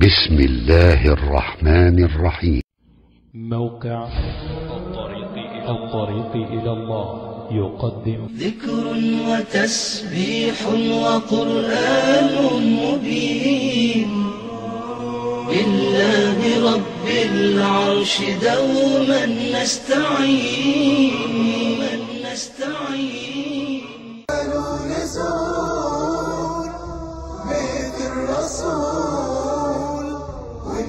بسم الله الرحمن الرحيم موقع الطريق إلى الطريق إلى الله يقدم ذكر وتسبيح وقرآن مبين بالله رب العرش دوما نستعين نستعين نزور بيت الرسول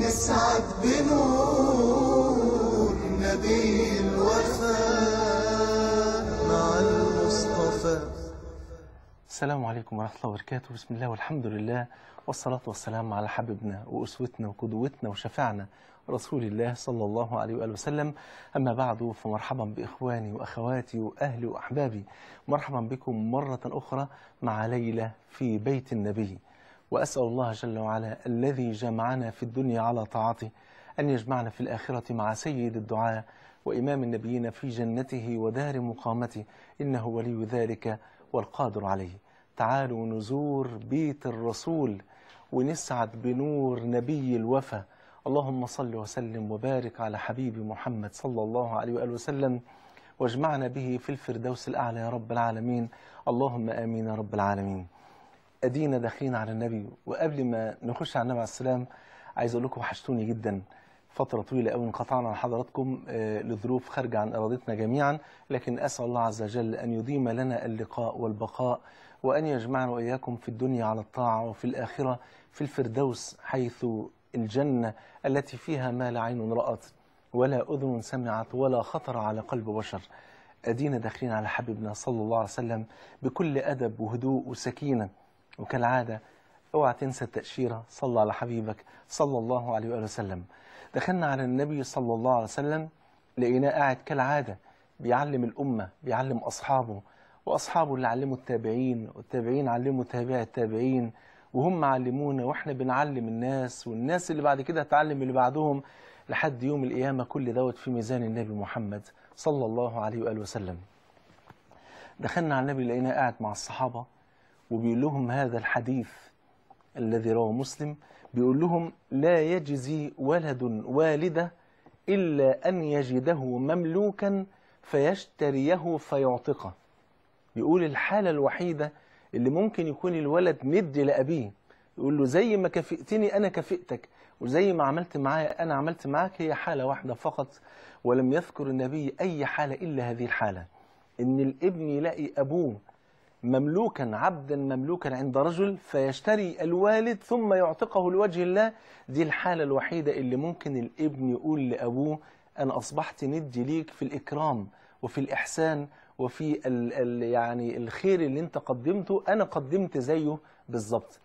يسعد بنور نبي الوفاء مع المصطفى السلام عليكم ورحمة الله وبركاته بسم الله والحمد لله والصلاة والسلام على حبيبنا وأسوتنا وقدوتنا وشفعنا رسول الله صلى الله عليه وآله وسلم أما بعد فمرحبا بإخواني وأخواتي وأهلي وأحبابي مرحبا بكم مرة أخرى مع ليلة في بيت النبي وأسأل الله جل وعلا الذي جمعنا في الدنيا على طاعته أن يجمعنا في الآخرة مع سيد الدعاء وإمام النبيين في جنته ودار مقامته إنه ولي ذلك والقادر عليه تعالوا نزور بيت الرسول ونسعد بنور نبي الوفا اللهم صل وسلم وبارك على حبيب محمد صلى الله عليه وآله وسلم واجمعنا به في الفردوس الأعلى يا رب العالمين اللهم آمين يا رب العالمين ادينا داخلين على النبي وقبل ما نخش على النبي عليه السلام عايز اقول لكم وحشتوني جدا فتره طويله قوي انقطعنا عن حضراتكم آه، لظروف خارجه عن ارادتنا جميعا لكن اسال الله عز وجل ان يديم لنا اللقاء والبقاء وان يجمعنا واياكم في الدنيا على الطاعه وفي الاخره في الفردوس حيث الجنه التي فيها ما لا عين رات ولا اذن سمعت ولا خطر على قلب بشر ادينا داخلين على حبيبنا صلى الله عليه وسلم بكل ادب وهدوء وسكينه وكالعادة اوعى تنسى التأشيرة صلى على حبيبك صلى الله عليه وآله وسلم دخلنا على النبي صلى الله عليه وسلم لقيناه قاعد كالعادة بيعلم الأمة بيعلم أصحابه وأصحابه اللي علموا التابعين والتابعين علموا تابع التابعين وهم علمونا وإحنا بنعلم الناس والناس اللي بعد كده هتعلم اللي بعدهم لحد يوم القيامة كل دوت في ميزان النبي محمد صلى الله عليه وآله وسلم دخلنا على النبي لقيناه قاعد مع الصحابة وبيقول لهم هذا الحديث الذي رواه مسلم بيقول لهم لا يجزي ولد والده إلا أن يجده مملوكا فيشتريه فيعتقه يقول الحالة الوحيدة اللي ممكن يكون الولد ند لأبيه يقول له زي ما كفئتني أنا كفئتك وزي ما عملت معايا أنا عملت معاك هي حالة واحدة فقط ولم يذكر النبي أي حالة إلا هذه الحالة إن الابن يلاقي أبوه مملوكا عبدا مملوكا عند رجل فيشتري الوالد ثم يعتقه لوجه الله دي الحالة الوحيدة اللي ممكن الابن يقول لأبوه أنا أصبحت ندي ليك في الإكرام وفي الإحسان وفي ال ال يعني الخير اللي أنت قدمته أنا قدمت زيه بالظبط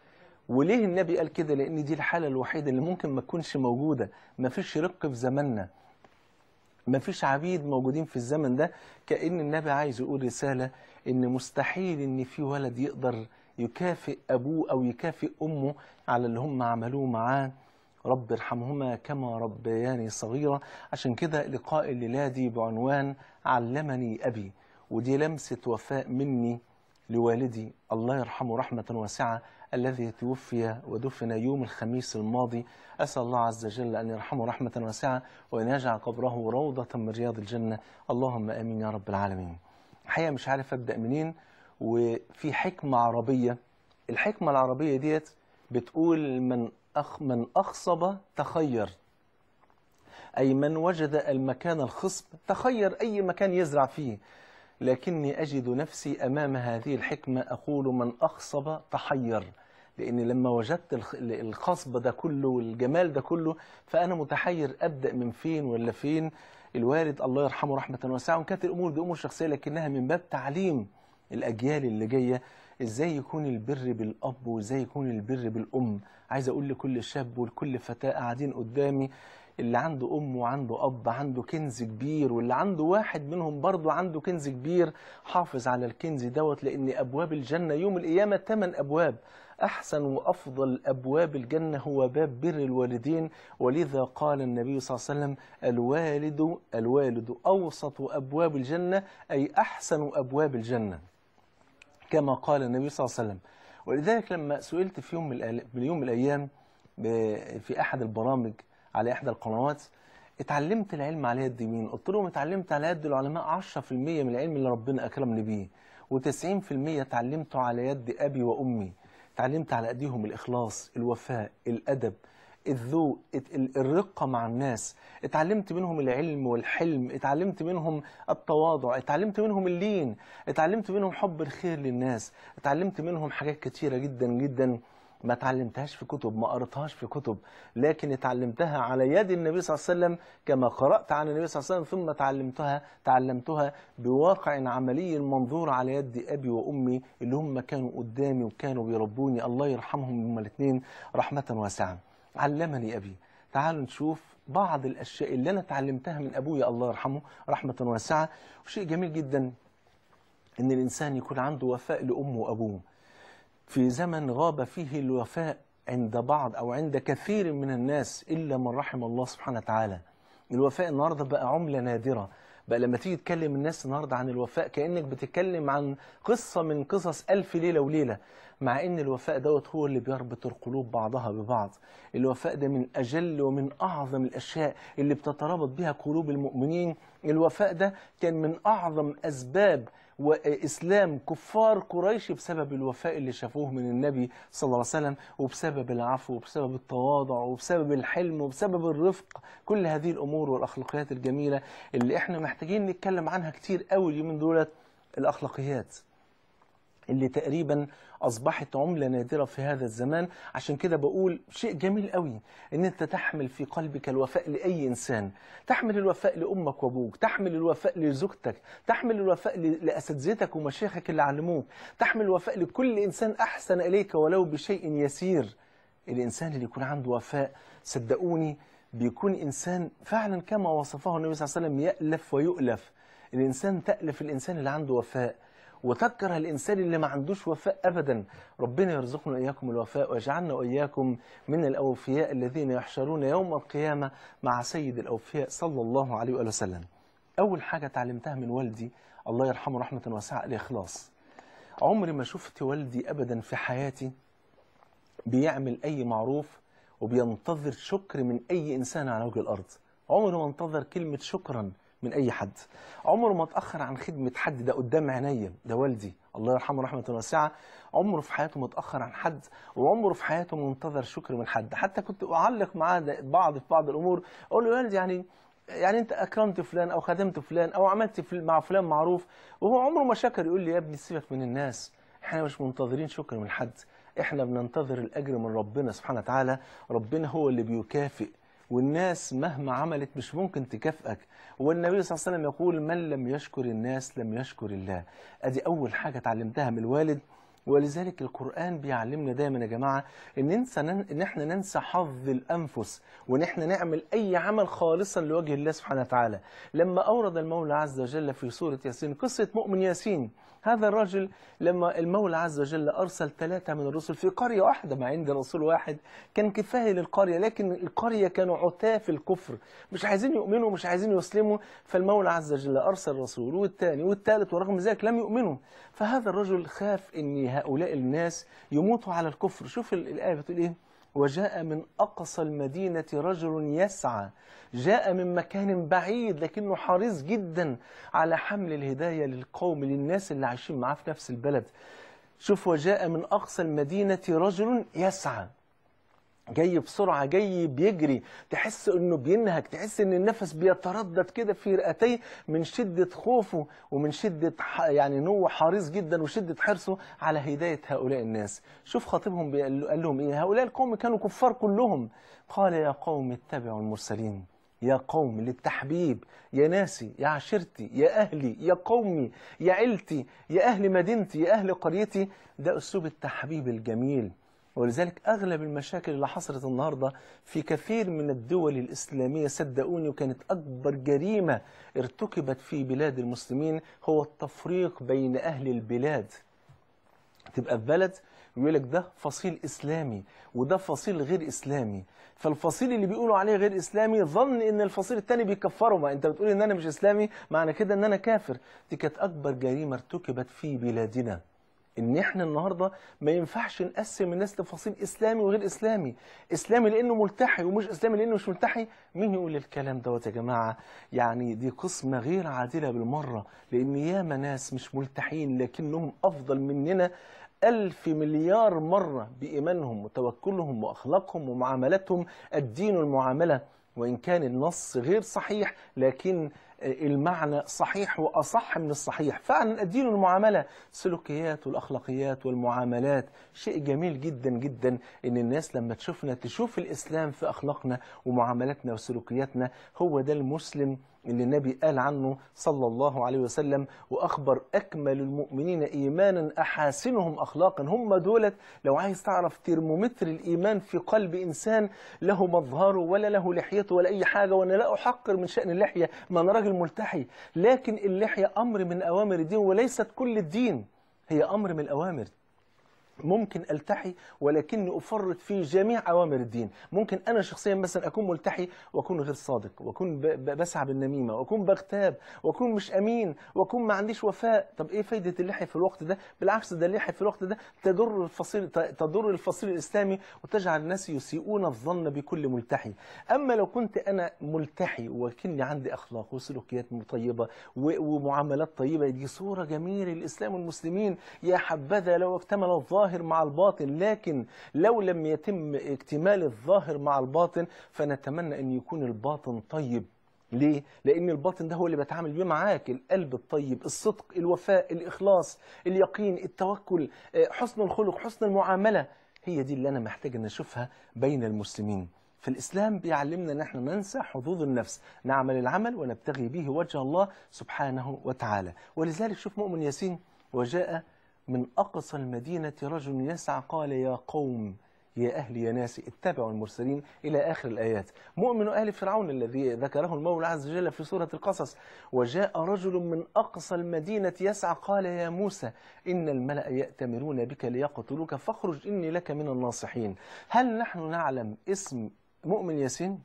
وليه النبي قال كده لأن دي الحالة الوحيدة اللي ممكن ما تكونش موجودة ما فيش رق في زماننا ما فيش عبيد موجودين في الزمن ده كأن النبي عايز يقول رسالة ان مستحيل ان في ولد يقدر يكافئ ابوه او يكافئ امه على اللي هم عملوه معاه رب ارحمهما كما ربياني صغيرة عشان كده لقاء الليلة دي بعنوان علمني أبي ودي لمسة وفاء مني لوالدي الله يرحمه رحمة واسعة الذي توفي ودفن يوم الخميس الماضي أسأل الله عز وجل أن يرحمه رحمة واسعة وأن يجعل قبره روضة من رياض الجنة اللهم آمين يا رب العالمين الحقيقه مش عارف ابدا منين وفي حكمه عربيه الحكمه العربيه ديت بتقول من أخ من اخصب تخير اي من وجد المكان الخصب تخير اي مكان يزرع فيه لكني اجد نفسي امام هذه الحكمه اقول من اخصب تحير لان لما وجدت الخصب ده كله والجمال ده كله فانا متحير ابدا من فين ولا فين الوالد الله يرحمه رحمه واسعه وكانت كانت الامور دي امور شخصيه لكنها من باب تعليم الاجيال اللي جايه ازاي يكون البر بالاب وازاي يكون البر بالام عايز اقول لكل شاب ولكل فتاه قاعدين قدامي اللي عنده ام وعنده اب عنده كنز كبير واللي عنده واحد منهم برضه عنده كنز كبير حافظ على الكنز دوت لان ابواب الجنه يوم القيامه ثمان ابواب أحسن وأفضل أبواب الجنة هو باب بر الوالدين ولذا قال النبي صلى الله عليه وسلم الوالد الوالد أوسط أبواب الجنة أي أحسن أبواب الجنة كما قال النبي صلى الله عليه وسلم ولذلك لما سئلت في يوم من يوم الأيام في أحد البرامج على إحدى القنوات اتعلمت العلم على يد مين؟ قلت لهم اتعلمت على يد العلماء 10% من العلم اللي ربنا أكرمني بيه و90% اتعلمته على يد أبي وأمي اتعلمت على ايديهم الاخلاص الوفاء الادب الذوق الرقة مع الناس اتعلمت منهم العلم والحلم اتعلمت منهم التواضع اتعلمت منهم اللين اتعلمت منهم حب الخير للناس اتعلمت منهم حاجات كتيرة جدا جدا ما تعلمتهاش في كتب ما قرتهاش في كتب لكن اتعلمتها على يد النبي صلى الله عليه وسلم كما قرات عن النبي صلى الله عليه وسلم ثم تعلمتها تعلمتها بواقع عملي منظور على يد ابي وامي اللي هم كانوا قدامي وكانوا بيربوني الله يرحمهم هما الاثنين رحمه واسعه علمني ابي تعالوا نشوف بعض الاشياء اللي انا اتعلمتها من ابويا الله يرحمه رحمه واسعه وشيء جميل جدا ان الانسان يكون عنده وفاء لامه وابوه في زمن غاب فيه الوفاء عند بعض أو عند كثير من الناس إلا من رحم الله سبحانه وتعالى الوفاء النهاردة بقى عملة نادرة بقى لما تيجي تكلم الناس النهاردة عن الوفاء كأنك بتتكلم عن قصة من قصص ألف ليلة وليلة مع ان الوفاء دوت هو اللي بيربط القلوب بعضها ببعض الوفاء ده من اجل ومن اعظم الاشياء اللي بتترابط بها قلوب المؤمنين الوفاء ده كان من اعظم اسباب واسلام كفار قريش بسبب الوفاء اللي شافوه من النبي صلى الله عليه وسلم وبسبب العفو وبسبب التواضع وبسبب الحلم وبسبب الرفق كل هذه الامور والاخلاقيات الجميله اللي احنا محتاجين نتكلم عنها كتير قوي من دولت الاخلاقيات اللي تقريبا اصبحت عمله نادره في هذا الزمان عشان كده بقول شيء جميل قوي ان انت تحمل في قلبك الوفاء لاي انسان تحمل الوفاء لامك وابوك تحمل الوفاء لزوجتك تحمل الوفاء لاساتذتك ومشايخك اللي علموك تحمل الوفاء لكل انسان احسن اليك ولو بشيء يسير الانسان اللي يكون عنده وفاء صدقوني بيكون انسان فعلا كما وصفه النبي صلى الله عليه وسلم يالف ويؤلف الانسان تالف الانسان اللي عنده وفاء وتكره الإنسان اللي ما عندوش وفاء أبدا ربنا يرزقنا إياكم الوفاء ويجعلنا وإياكم من الأوفياء الذين يحشرون يوم القيامة مع سيد الأوفياء صلى الله عليه وآله وسلم أول حاجة تعلمتها من والدي الله يرحمه رحمة واسعة الإخلاص عمري ما شفت والدي أبدا في حياتي بيعمل أي معروف وبينتظر شكر من أي إنسان على وجه الأرض عمره ما انتظر كلمة شكرا من اي حد عمره ما اتاخر عن خدمه حد ده قدام عينيا ده والدي الله يرحمه رحمه واسعه عمره في حياته ما اتاخر عن حد وعمره في حياته ما انتظر شكر من حد حتى كنت اعلق معاه بعض في بعض الامور اقول له يا والدي يعني يعني انت اكرمت فلان او خدمت فلان او عملت مع فلان معروف وهو عمره ما شكر يقول لي يا ابني سيبك من الناس احنا مش منتظرين شكر من حد احنا بننتظر الاجر من ربنا سبحانه وتعالى ربنا هو اللي بيكافئ والناس مهما عملت مش ممكن تكافئك والنبي صلى الله عليه وسلم يقول من لم يشكر الناس لم يشكر الله ادي اول حاجه اتعلمتها من الوالد ولذلك القرآن بيعلمنا دايما يا جماعة إن, ننسى إن إحنا ننسى حظ الأنفس وإن إحنا نعمل أي عمل خالصا لوجه الله سبحانه وتعالى لما أورد المولى عز وجل في سورة ياسين قصة مؤمن ياسين هذا الرجل لما المولى عز وجل أرسل ثلاثة من الرسل في قرية واحدة مع عند رسول واحد كان كفاية للقرية لكن القرية كانوا عتاة في الكفر مش عايزين يؤمنوا مش عايزين يسلموا فالمولى عز وجل أرسل رسول والثاني والثالث ورغم ذلك لم يؤمنوا فهذا الرجل خاف أن هؤلاء الناس يموتوا على الكفر شوف الآية بتقول إيه وجاء من أقصى المدينة رجل يسعى جاء من مكان بعيد لكنه حريص جدا على حمل الهداية للقوم للناس اللي عايشين معاه في نفس البلد شوف وجاء من أقصى المدينة رجل يسعى جاي بسرعه جاي بيجري تحس انه بينهك تحس ان النفس بيتردد كده في رئتيه من شده خوفه ومن شده يعني ان هو حريص جدا وشده حرصه على هدايه هؤلاء الناس شوف خطيبهم قال لهم ايه هؤلاء القوم كانوا كفار كلهم قال يا قوم اتبعوا المرسلين يا قوم للتحبيب يا ناسي يا عشيرتي يا أهلي يا قومي يا عيلتي يا أهل مدينتي يا أهل قريتي ده أسلوب التحبيب الجميل ولذلك أغلب المشاكل اللي حصلت النهاردة في كثير من الدول الإسلامية صدقوني وكانت أكبر جريمة ارتكبت في بلاد المسلمين هو التفريق بين أهل البلاد تبقى في بلد يقول لك ده فصيل إسلامي وده فصيل غير إسلامي فالفصيل اللي بيقولوا عليه غير إسلامي ظن إن الفصيل الثاني بيكفره ما أنت بتقول إن أنا مش إسلامي معنى كده إن أنا كافر دي كانت أكبر جريمة ارتكبت في بلادنا ان احنا النهارده ما ينفعش نقسم الناس تفاصيل اسلامي وغير اسلامي، اسلامي لانه ملتحي ومش اسلامي لانه مش ملتحي، مين يقول الكلام دوت يا جماعه؟ يعني دي قسمه غير عادله بالمره، لان ياما ناس مش ملتحين لكنهم افضل مننا ألف مليار مرة بإيمانهم وتوكلهم وأخلاقهم ومعاملتهم الدين المعاملة وإن كان النص غير صحيح لكن المعنى صحيح وأصح من الصحيح فعلا الدين المعاملة سلوكيات والأخلاقيات والمعاملات شيء جميل جدا جدا إن الناس لما تشوفنا تشوف الإسلام في أخلاقنا ومعاملاتنا وسلوكياتنا هو ده المسلم اللي النبي قال عنه صلى الله عليه وسلم واخبر اكمل المؤمنين ايمانا احاسنهم اخلاقا هم دولت لو عايز تعرف ترمومتر الايمان في قلب انسان له مظهره ولا له لحيته ولا اي حاجه وانا لا احقر من شان اللحيه ما انا راجل ملتحي لكن اللحيه امر من اوامر الدين وليست كل الدين هي امر من الاوامر ممكن التحي ولكني افرط في جميع اوامر الدين ممكن انا شخصيا مثلا اكون ملتحي واكون غير صادق واكون بسعى بالنميمه واكون بغتاب واكون مش امين واكون ما عنديش وفاء طب ايه فايده اللحيه في الوقت ده بالعكس ده اللحيه في الوقت ده تضر الفصيل تضر الفصيل الاسلامي وتجعل الناس يسيئون الظن بكل ملتحي اما لو كنت انا ملتحي ولكني عندي اخلاق وسلوكيات طيبه ومعاملات طيبه دي صوره جميله للاسلام والمسلمين يا حبذا لو اكتمل الظاهر الظاهر مع الباطن لكن لو لم يتم اكتمال الظاهر مع الباطن فنتمنى أن يكون الباطن طيب ليه؟ لأن الباطن ده هو اللي بتعامل بيه معاك القلب الطيب الصدق الوفاء الإخلاص اليقين التوكل حسن الخلق حسن المعاملة هي دي اللي أنا محتاج أن أشوفها بين المسلمين فالإسلام بيعلمنا أن احنا ننسى حظوظ النفس نعمل العمل ونبتغي به وجه الله سبحانه وتعالى ولذلك شوف مؤمن ياسين وجاء من أقصى المدينة رجل يسعى قال يا قوم يا أهل يا ناس اتبعوا المرسلين إلى آخر الآيات مؤمن أهل فرعون الذي ذكره المولى عز وجل في سورة القصص وجاء رجل من أقصى المدينة يسعى قال يا موسى إن الملأ يأتمرون بك ليقتلوك فاخرج إني لك من الناصحين هل نحن نعلم اسم مؤمن ياسين؟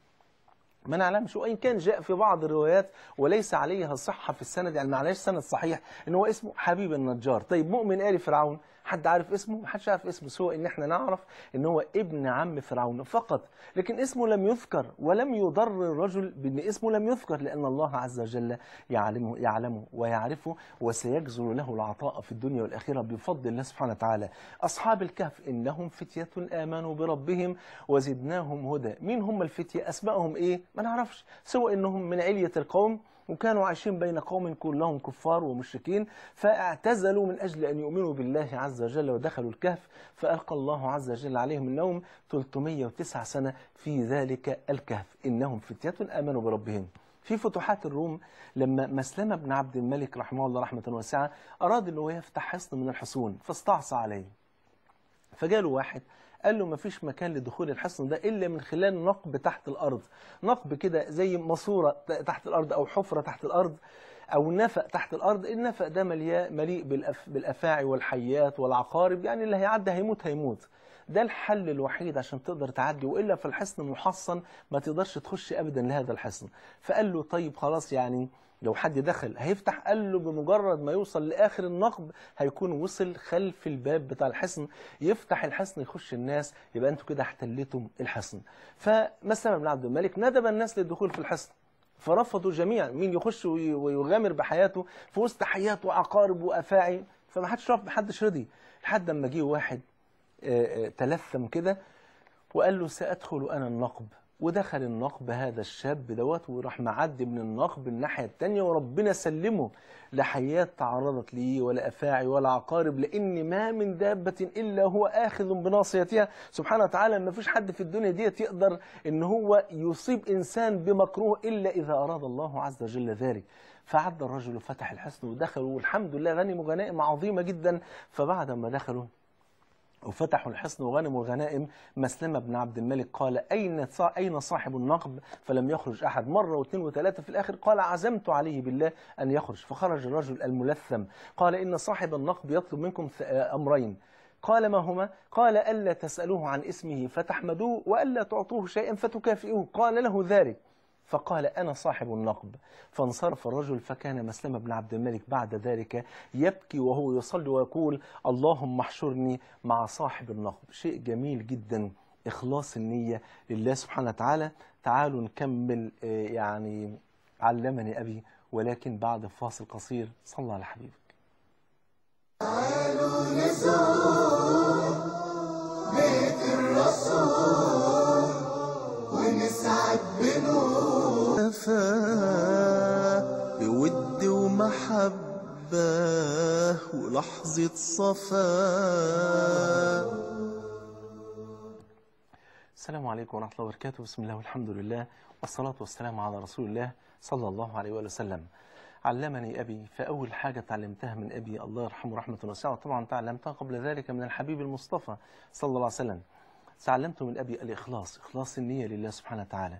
ما نعلمش وان كان جاء في بعض الروايات وليس عليها صحه في السند يعني معلش سند صحيح ان هو اسمه حبيب النجار طيب مؤمن آل فرعون حد عارف اسمه محدش عارف اسمه سوى ان احنا نعرف ان هو ابن عم فرعون فقط لكن اسمه لم يذكر ولم يضر الرجل بان اسمه لم يذكر لان الله عز وجل يعلمه يعلمه ويعرفه وسيجزل له العطاء في الدنيا والاخره بفضل الله سبحانه وتعالى اصحاب الكهف انهم فتيه امنوا بربهم وزدناهم هدى مين هم الفتيه اسمائهم ايه ما نعرفش سوى انهم من عليه القوم وكانوا عايشين بين قوم كلهم كفار ومشركين فاعتزلوا من أجل أن يؤمنوا بالله عز وجل ودخلوا الكهف فألقى الله عز وجل عليهم النوم 309 سنة في ذلك الكهف إنهم فتية آمنوا بربهم في فتوحات الروم لما مسلمة بن عبد الملك رحمه الله رحمة واسعة أراد أنه يفتح حصن من الحصون فاستعصى عليه فجاله واحد قال له مفيش مكان لدخول الحصن ده الا من خلال نقب تحت الارض نقب كده زي ماسوره تحت الارض او حفره تحت الارض او نفق تحت الارض النفق ده مليء مليء بالأف... بالافاعي والحيات والعقارب يعني اللي هيعدي هيموت هيموت ده الحل الوحيد عشان تقدر تعدي والا في الحصن محصن ما تقدرش تخش ابدا لهذا الحصن فقال له طيب خلاص يعني لو حد دخل هيفتح قال له بمجرد ما يوصل لاخر النقب هيكون وصل خلف الباب بتاع الحصن يفتح الحصن يخش الناس يبقى انتوا كده احتلتم الحصن فمثلا ابن عبد الملك ندب الناس للدخول في الحصن فرفضوا جميعا مين يخش ويغامر بحياته في وسط حياته وعقارب وافاعي فما حدش رفض محدش رضي لحد اما جه واحد تلثم كده وقال له سادخل انا النقب ودخل النقب هذا الشاب دوت وراح معدي من النقب الناحيه الثانيه وربنا سلمه لحيات تعرضت ليه ولا افاعي ولا عقارب لان ما من دابه الا هو اخذ بناصيتها سبحانه وتعالى ما فيش حد في الدنيا ديت يقدر ان هو يصيب انسان بمكروه الا اذا اراد الله عز وجل ذلك فعد الرجل وفتح الحصن ودخلوا والحمد لله غنموا غنائم عظيمه جدا فبعد ما دخلوا وفتحوا الحصن وغنموا الغنائم مسلمة بن عبد الملك قال أين أين صاحب النقب فلم يخرج أحد مرة واثنين وثلاثة في الآخر قال عزمت عليه بالله أن يخرج فخرج الرجل الملثم قال إن صاحب النقب يطلب منكم آه، أمرين قال ما هما قال ألا تسألوه عن اسمه فتحمدوه وألا تعطوه شيئا فتكافئوه قال له ذلك فقال أنا صاحب النقب فانصرف الرجل فكان مسلمة بن عبد الملك بعد ذلك يبكي وهو يصلي ويقول اللهم احشرني مع صاحب النقب شيء جميل جدا إخلاص النية لله سبحانه وتعالى تعالوا نكمل آه، يعني علمني أبي ولكن بعد فاصل قصير صلى على حبيبك تعالوا نزور بيت الرسول ونسعد بنور وجفاه بود ومحبة ولحظة صفا السلام عليكم ورحمة الله وبركاته بسم الله والحمد لله والصلاة والسلام على رسول الله صلى الله عليه وآله وسلم علمني أبي فأول حاجة تعلمتها من أبي الله يرحمه رحمة واسعة طبعا تعلمتها قبل ذلك من الحبيب المصطفى صلى الله عليه وسلم تعلمت من أبي الإخلاص إخلاص النية لله سبحانه وتعالى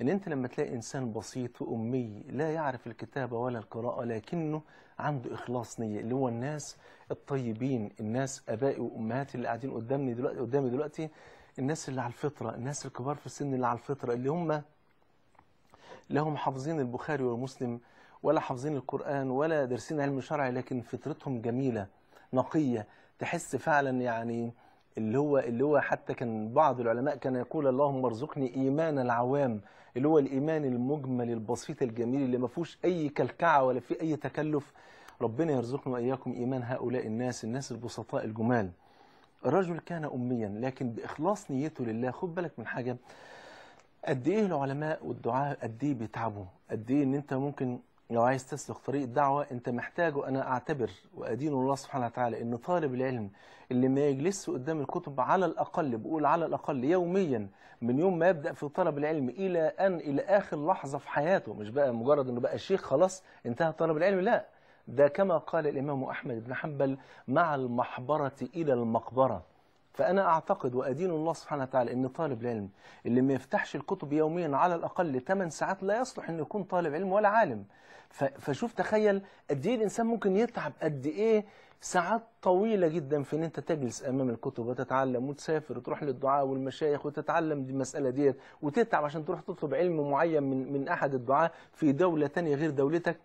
ان انت لما تلاقي انسان بسيط وامي لا يعرف الكتابه ولا القراءه لكنه عنده اخلاص نيه اللي هو الناس الطيبين الناس ابائي وامهاتي اللي قاعدين قدامي دلوقتي قدامي دلوقتي الناس اللي على الفطره الناس الكبار في السن اللي على الفطره اللي هم لهم حافظين البخاري ومسلم ولا حافظين القران ولا دارسين علم شرعي لكن فطرتهم جميله نقيه تحس فعلا يعني اللي هو اللي هو حتى كان بعض العلماء كان يقول اللهم ارزقني ايمان العوام اللي هو الايمان المجمل البسيط الجميل اللي ما فيهوش اي كلكعه ولا فيه اي تكلف ربنا يرزقنا واياكم ايمان هؤلاء الناس الناس البسطاء الجمال الرجل كان اميا لكن باخلاص نيته لله خد بالك من حاجه قد ايه العلماء والدعاء قد ايه بيتعبوا قد ايه ان انت ممكن لو عايز تسلك طريق الدعوة أنت محتاجه أنا أعتبر وأدين الله سبحانه وتعالى أن طالب العلم اللي ما يجلس قدام الكتب على الأقل بقول على الأقل يوميا من يوم ما يبدأ في طلب العلم إلى أن إلى آخر لحظة في حياته مش بقى مجرد أنه بقى شيخ خلاص انتهى طلب العلم لا ده كما قال الإمام أحمد بن حنبل مع المحبرة إلى المقبرة فأنا أعتقد وأدين الله سبحانه وتعالى أن طالب العلم اللي ما يفتحش الكتب يوميا على الأقل 8 ساعات لا يصلح أن يكون طالب علم ولا عالم فشوف تخيل قد ايه الانسان ممكن يتعب قد ايه ساعات طويله جدا في ان انت تجلس امام الكتب وتتعلم وتسافر وتروح للدعاء والمشايخ وتتعلم المساله ديت وتتعب عشان تروح تطلب علم معين من من احد الدعاء في دوله ثانيه غير دولتك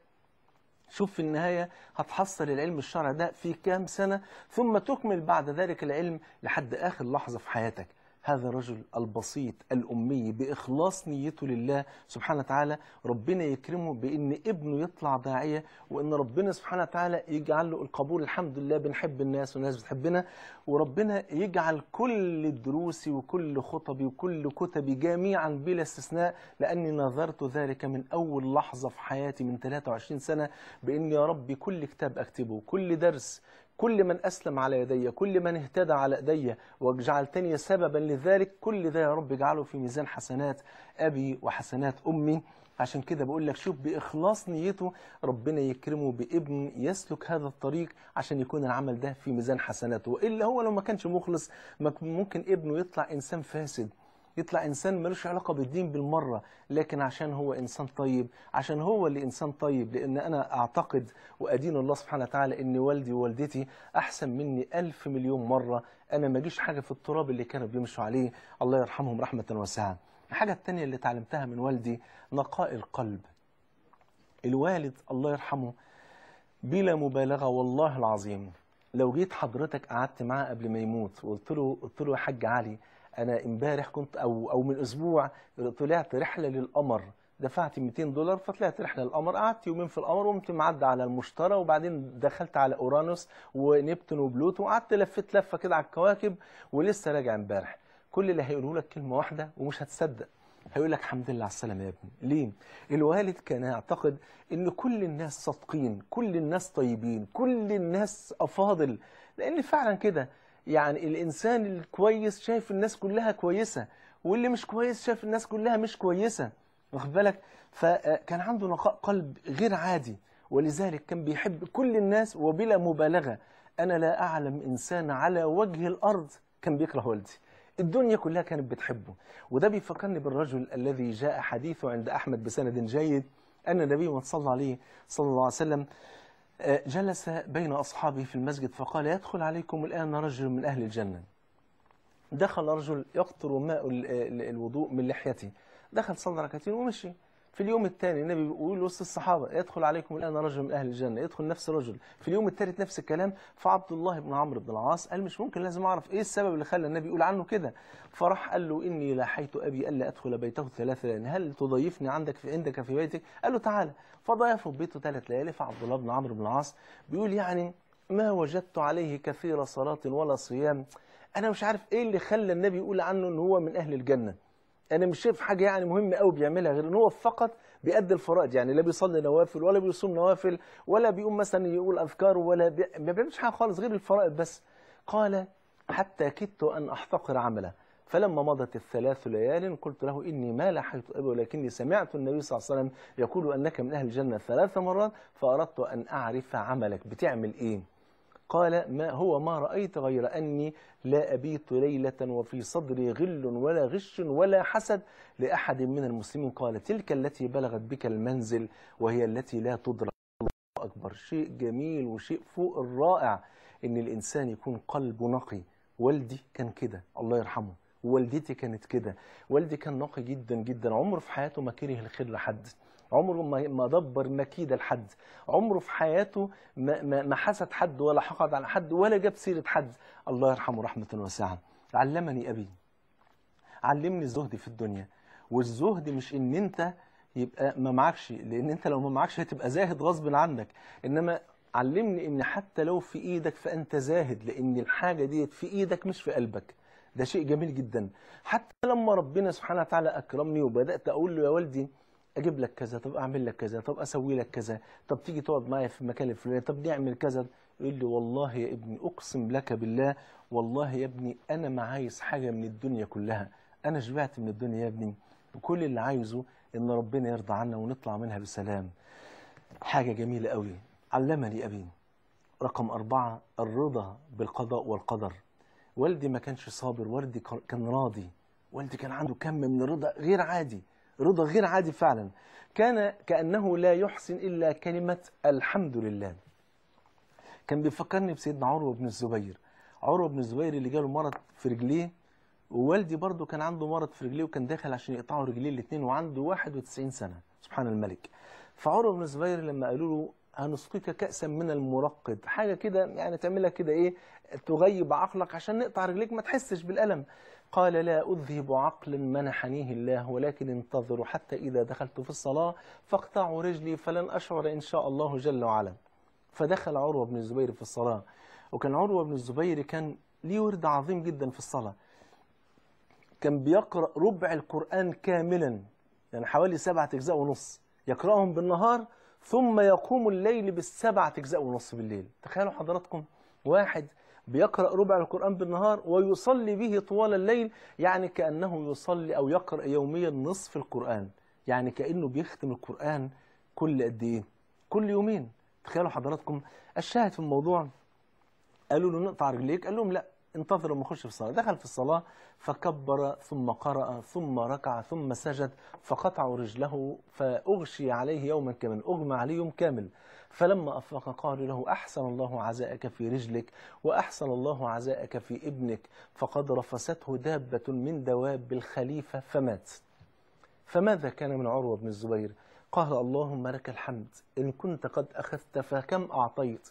شوف في النهاية هتحصل العلم الشرع ده في كام سنة ثم تكمل بعد ذلك العلم لحد آخر لحظة في حياتك هذا الرجل البسيط الأمي بإخلاص نيته لله سبحانه وتعالى ربنا يكرمه بإن ابنه يطلع داعية وإن ربنا سبحانه وتعالى يجعل له القبول الحمد لله بنحب الناس والناس بتحبنا وربنا يجعل كل دروسي وكل خطبي وكل كتبي جميعا بلا استثناء لأني نظرت ذلك من أول لحظة في حياتي من 23 سنة بإن يا ربي كل كتاب أكتبه كل درس كل من أسلم على يدي كل من اهتدى على يدي واجعلتني سببا لذلك كل ده يا رب اجعله في ميزان حسنات أبي وحسنات أمي عشان كده بقول لك شوف بإخلاص نيته ربنا يكرمه بابن يسلك هذا الطريق عشان يكون العمل ده في ميزان حسناته وإلا هو لو ما كانش مخلص ممكن ابنه يطلع إنسان فاسد يطلع انسان ملوش علاقه بالدين بالمره لكن عشان هو انسان طيب عشان هو اللي انسان طيب لان انا اعتقد وادين الله سبحانه وتعالى ان والدي ووالدتي احسن مني ألف مليون مره انا ما اجيش حاجه في التراب اللي كانوا بيمشوا عليه الله يرحمهم رحمه واسعه الحاجه الثانيه اللي اتعلمتها من والدي نقاء القلب الوالد الله يرحمه بلا مبالغه والله العظيم لو جيت حضرتك قعدت معاه قبل ما يموت وقلت له قلت له يا حاج علي انا امبارح كنت او او من اسبوع طلعت رحله للقمر دفعت 200 دولار فطلعت رحله للقمر قعدت يومين في القمر وقمت معدي على المشتري وبعدين دخلت على اورانوس ونبتون وبلوتو وقعدت لفيت لفه كده على الكواكب ولسه راجع امبارح كل اللي هيقوله لك كلمه واحده ومش هتصدق هيقول لك الحمد لله على السلامه يا ابني ليه الوالد كان يعتقد ان كل الناس صادقين كل الناس طيبين كل الناس افاضل لان فعلا كده يعني الإنسان الكويس شايف الناس كلها كويسة واللي مش كويس شايف الناس كلها مش كويسة واخد بالك فكان عنده نقاء قلب غير عادي ولذلك كان بيحب كل الناس وبلا مبالغة أنا لا أعلم إنسان على وجه الأرض كان بيكره والدي الدنيا كلها كانت بتحبه وده بيفكرني بالرجل الذي جاء حديثه عند أحمد بسند جيد أن النبي صلى الله عليه صلى الله عليه وسلم جلس بين أصحابه في المسجد فقال يدخل عليكم الآن رجل من أهل الجنة دخل رجل يقطر ماء الوضوء من لحيته دخل صلى ركعتين ومشي في اليوم الثاني النبي بيقول وسط الصحابه يدخل عليكم الان رجل من اهل الجنه يدخل نفس الرجل في اليوم الثالث نفس الكلام فعبد الله بن عمرو بن العاص قال مش ممكن لازم اعرف ايه السبب اللي خلى النبي يقول عنه كده فراح قال له اني لاحيت ابي الا ادخل بيته ثلاث ليالي هل تضيفني عندك في عندك في بيتك قال له تعالى فضيفه في بيته ثلاث ليالي فعبد الله بن عمرو بن العاص بيقول يعني ما وجدت عليه كثير صلاه ولا صيام انا مش عارف ايه اللي خلى النبي يقول عنه ان هو من اهل الجنه انا مش شايف حاجه يعني مهمه قوي بيعملها غير ان هو فقط بيأدي الفرائض يعني لا بيصلي نوافل ولا بيصوم نوافل ولا بيقوم مثلا يقول اذكار ولا بي... ما بيعملش حاجه خالص غير الفرائض بس قال حتى كدت ان احتقر عمله فلما مضت الثلاث ليال قلت له اني ما لحقت ابي ولكني سمعت النبي صلى الله عليه وسلم يقول انك من اهل الجنه ثلاث مرات فاردت ان اعرف عملك بتعمل ايه قال ما هو ما رأيت غير أني لا أبيت ليلة وفي صدري غل ولا غش ولا حسد لأحد من المسلمين قال تلك التي بلغت بك المنزل وهي التي لا تدرك الله أكبر شيء جميل وشيء فوق الرائع إن الإنسان يكون قلبه نقي والدي كان كده الله يرحمه والدتي كانت كده والدي كان نقي جدا جدا عمره في حياته ما كره الخير لحد عمره ما دبر مكيده لحد عمره في حياته ما حسد حد ولا حقد على حد ولا جاب سيره حد الله يرحمه رحمه واسعه علمني ابي علمني الزهد في الدنيا والزهد مش ان انت يبقى ما معكش لان انت لو ما معكش هتبقى زاهد غصب عنك انما علمني ان حتى لو في ايدك فانت زاهد لان الحاجه ديت في ايدك مش في قلبك ده شيء جميل جدا حتى لما ربنا سبحانه وتعالى اكرمني وبدات اقول له يا والدي اجيب لك كذا طب اعمل لك كذا طب اسوي لك كذا طب تيجي تقعد معايا في المكان الفلاني طب نعمل كذا يقول لي والله يا ابني اقسم لك بالله والله يا ابني انا ما عايز حاجه من الدنيا كلها انا شبعت من الدنيا يا ابني وكل اللي عايزه ان ربنا يرضى عنا ونطلع منها بسلام حاجه جميله قوي علمني ابي رقم أربعة الرضا بالقضاء والقدر والدي ما كانش صابر والدي كان راضي والدي كان عنده كم من الرضا غير عادي رضا غير عادي فعلا كان كأنه لا يحسن إلا كلمة الحمد لله كان بيفكرني بسيدنا عروة بن الزبير عروة بن الزبير اللي جاله مرض في رجليه ووالدي برضه كان عنده مرض في رجليه وكان داخل عشان يقطعوا رجليه الاثنين وعنده 91 سنة سبحان الملك فعروة بن الزبير لما قالوا له هنسقيك كأسا من المرقد حاجة كده يعني تعملها كده إيه تغيب عقلك عشان نقطع رجليك ما تحسش بالألم قال لا أذهب عقلا منحنيه الله ولكن انتظروا حتى إذا دخلت في الصلاة فاقطعوا رجلي فلن أشعر إن شاء الله جل وعلا فدخل عروة بن الزبير في الصلاة وكان عروة بن الزبير كان ليه ورد عظيم جدا في الصلاة كان بيقرأ ربع القرآن كاملا يعني حوالي سبعة أجزاء ونص يقرأهم بالنهار ثم يقوم الليل بالسبعة أجزاء ونص بالليل تخيلوا حضراتكم واحد بيقرأ ربع القرآن بالنهار ويصلي به طوال الليل يعني كأنه يصلي أو يقرأ يوميا نصف القرآن يعني كأنه بيختم القرآن كل قد إيه كل يومين تخيلوا حضراتكم الشاهد في الموضوع قالوا له نقطع رجليك قال لهم لا انتظر لما اخش في الصلاه دخل في الصلاه فكبر ثم قرأ ثم ركع ثم سجد فقطعوا رجله فأغشي عليه يوما كاملا أغمى عليه يوم كامل فلما أفاق قالوا له أحسن الله عزاءك في رجلك وأحسن الله عزاءك في ابنك فقد رفسته دابة من دواب الخليفة فمات فماذا كان من عروة بن الزبير قال اللهم لك الحمد إن كنت قد أخذت فكم أعطيت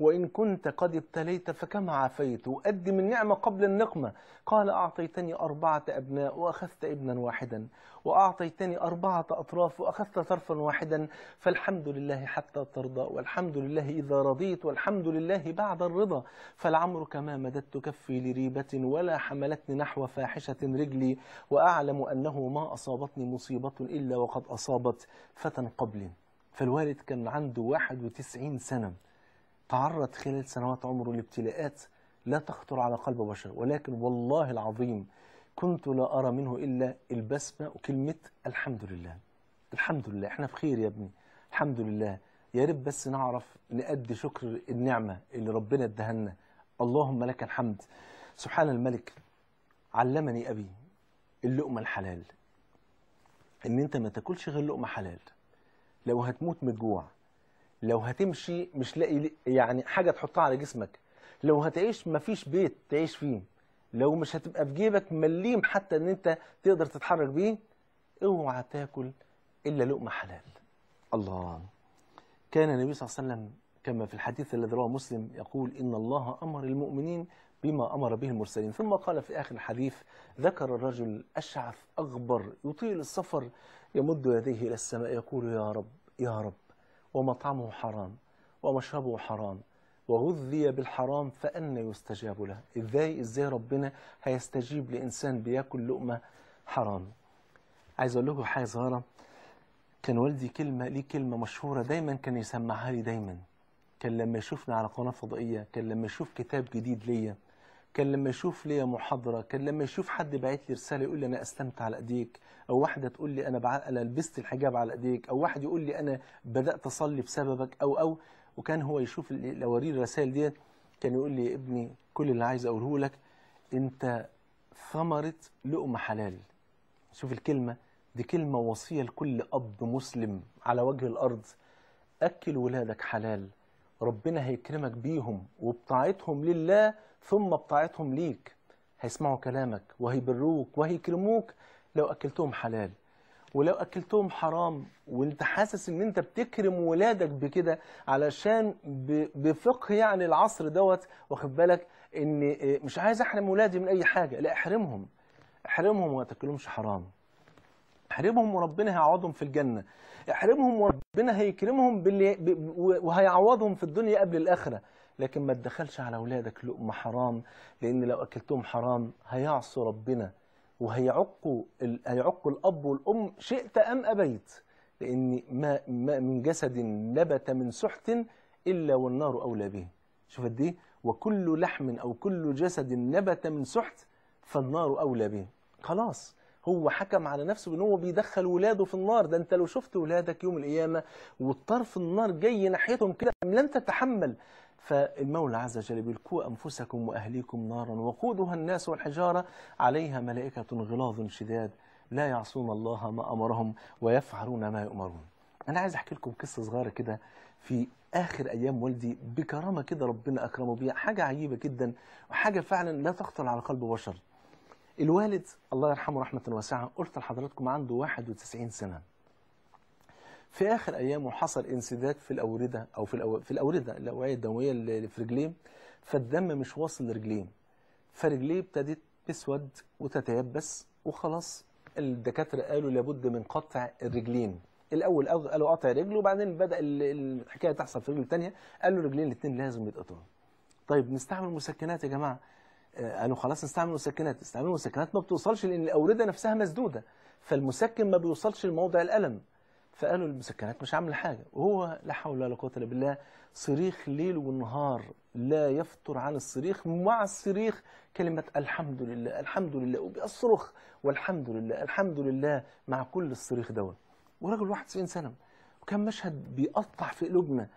وإن كنت قد ابتليت فكم عافيت أدم النعمة قبل النقمة قال أعطيتني أربعة أبناء وأخذت ابنا واحدا وأعطيتني أربعة أطراف وأخذت طرفا واحدا فالحمد لله حتى ترضى والحمد لله إذا رضيت والحمد لله بعد الرضا فلعمرك ما مددت كفي لريبة ولا حملتني نحو فاحشة رجلي وأعلم أنه ما أصابتني مصيبة إلا وقد أصابت فتى قبلي فالوالد كان عنده 91 سنة تعرض خلال سنوات عمره لابتلاءات لا تخطر على قلب بشر ولكن والله العظيم كنت لا أرى منه إلا البسمة وكلمة الحمد لله الحمد لله احنا بخير يا ابني الحمد لله يا ريت بس نعرف نأدي شكر النعمة اللي ربنا لنا اللهم لك الحمد سبحان الملك علمني أبي اللقمة الحلال إن أنت ما تاكلش غير لقمة حلال لو هتموت من الجوع لو هتمشي مش لاقي يعني حاجه تحطها على جسمك لو هتعيش مفيش بيت تعيش فيه لو مش هتبقى في جيبك مليم حتى ان انت تقدر تتحرك بيه اوعى تاكل الا لقمه حلال الله كان النبي صلى الله عليه وسلم كما في الحديث الذي رواه مسلم يقول ان الله امر المؤمنين بما امر به المرسلين ثم قال في اخر الحديث ذكر الرجل اشعث اغبر يطيل السفر يمد يديه الى السماء يقول يا رب يا رب ومطعمه حرام ومشربه حرام وغذي بالحرام فأنا يستجاب له إزاي إزاي ربنا هيستجيب لإنسان بياكل لقمة حرام عايز أقول لكم حاجة صغيرة كان والدي كلمة ليه كلمة مشهورة دايما كان يسمعها لي دايما كان لما يشوفني على قناة فضائية كان لما يشوف كتاب جديد ليا كان لما يشوف لي محاضره كان لما يشوف حد باعت لي رساله يقول لي انا اسلمت على ايديك او واحده تقول لي انا انا لبست الحجاب على ايديك او واحد يقول لي انا بدات اصلي بسببك او او وكان هو يشوف لورير الرسائل ديت كان يقول لي يا ابني كل اللي عايز اقوله لك انت ثمره لقمه حلال شوف الكلمه دي كلمه وصيه لكل اب مسلم على وجه الارض اكل ولادك حلال ربنا هيكرمك بيهم وبطاعتهم لله ثم بطاعتهم ليك هيسمعوا كلامك وهيبروك وهيكرموك لو أكلتهم حلال ولو أكلتهم حرام وانت حاسس ان انت بتكرم ولادك بكده علشان بفقه يعني العصر دوت واخد بالك ان إيه، مش عايز احرم ولادي من اي حاجة لا احرمهم احرمهم وما تاكلهمش حرام احرمهم وربنا هيعوضهم في الجنه احرمهم وربنا هيكرمهم باللي وهيعوضهم في الدنيا قبل الاخره لكن ما تدخلش على اولادك لقمه حرام لان لو اكلتهم حرام هيعصوا ربنا وهيعقوا ال... هيعقوا الاب والام شئت ام ابيت لان ما, ما من جسد نبت من سحت الا والنار اولى به شوف قد ايه وكل لحم او كل جسد نبت من سحت فالنار اولى به خلاص هو حكم على نفسه بأنه هو بيدخل ولاده في النار ده انت لو شفت ولادك يوم القيامه والطرف النار جاي ناحيتهم كده لن تتحمل فالمولى عز وجل بيقول انفسكم واهليكم نارا وقودها الناس والحجاره عليها ملائكه غلاظ شداد لا يعصون الله ما امرهم ويفعلون ما يؤمرون. انا عايز احكي لكم قصه صغيره كده في اخر ايام والدي بكرامه كده ربنا اكرمه بيها حاجه عجيبه جدا وحاجه فعلا لا تخطر على قلب بشر. الوالد الله يرحمه رحمة واسعة قلت لحضراتكم عنده 91 سنة في آخر أيامه حصل انسداد في الأوردة أو في, الأو... في الأوردة الأوعية الدموية اللي في رجليه فالدم مش واصل لرجليه فرجليه ابتدت تسود وتتيبس وخلاص الدكاترة قالوا لابد من قطع الرجلين الأول قالوا قطع رجله وبعدين بدأ الحكاية تحصل في رجل الثانية قالوا رجلين الاثنين لازم يتقطعوا طيب نستعمل مسكنات يا جماعة آه، قالوا خلاص استعملوا مسكنات استعملوا مسكنات ما بتوصلش لان الاورده نفسها مسدوده فالمسكن ما بيوصلش لموضع الالم فقالوا المسكنات مش عامله حاجه وهو لا حول ولا قوه الا بالله صريخ ليل ونهار لا يفتر عن الصريخ مع الصريخ كلمه الحمد لله الحمد لله وبيصرخ والحمد لله الحمد لله مع كل الصريخ دوت وراجل 91 سنه وكان مشهد بيقطع في قلوبنا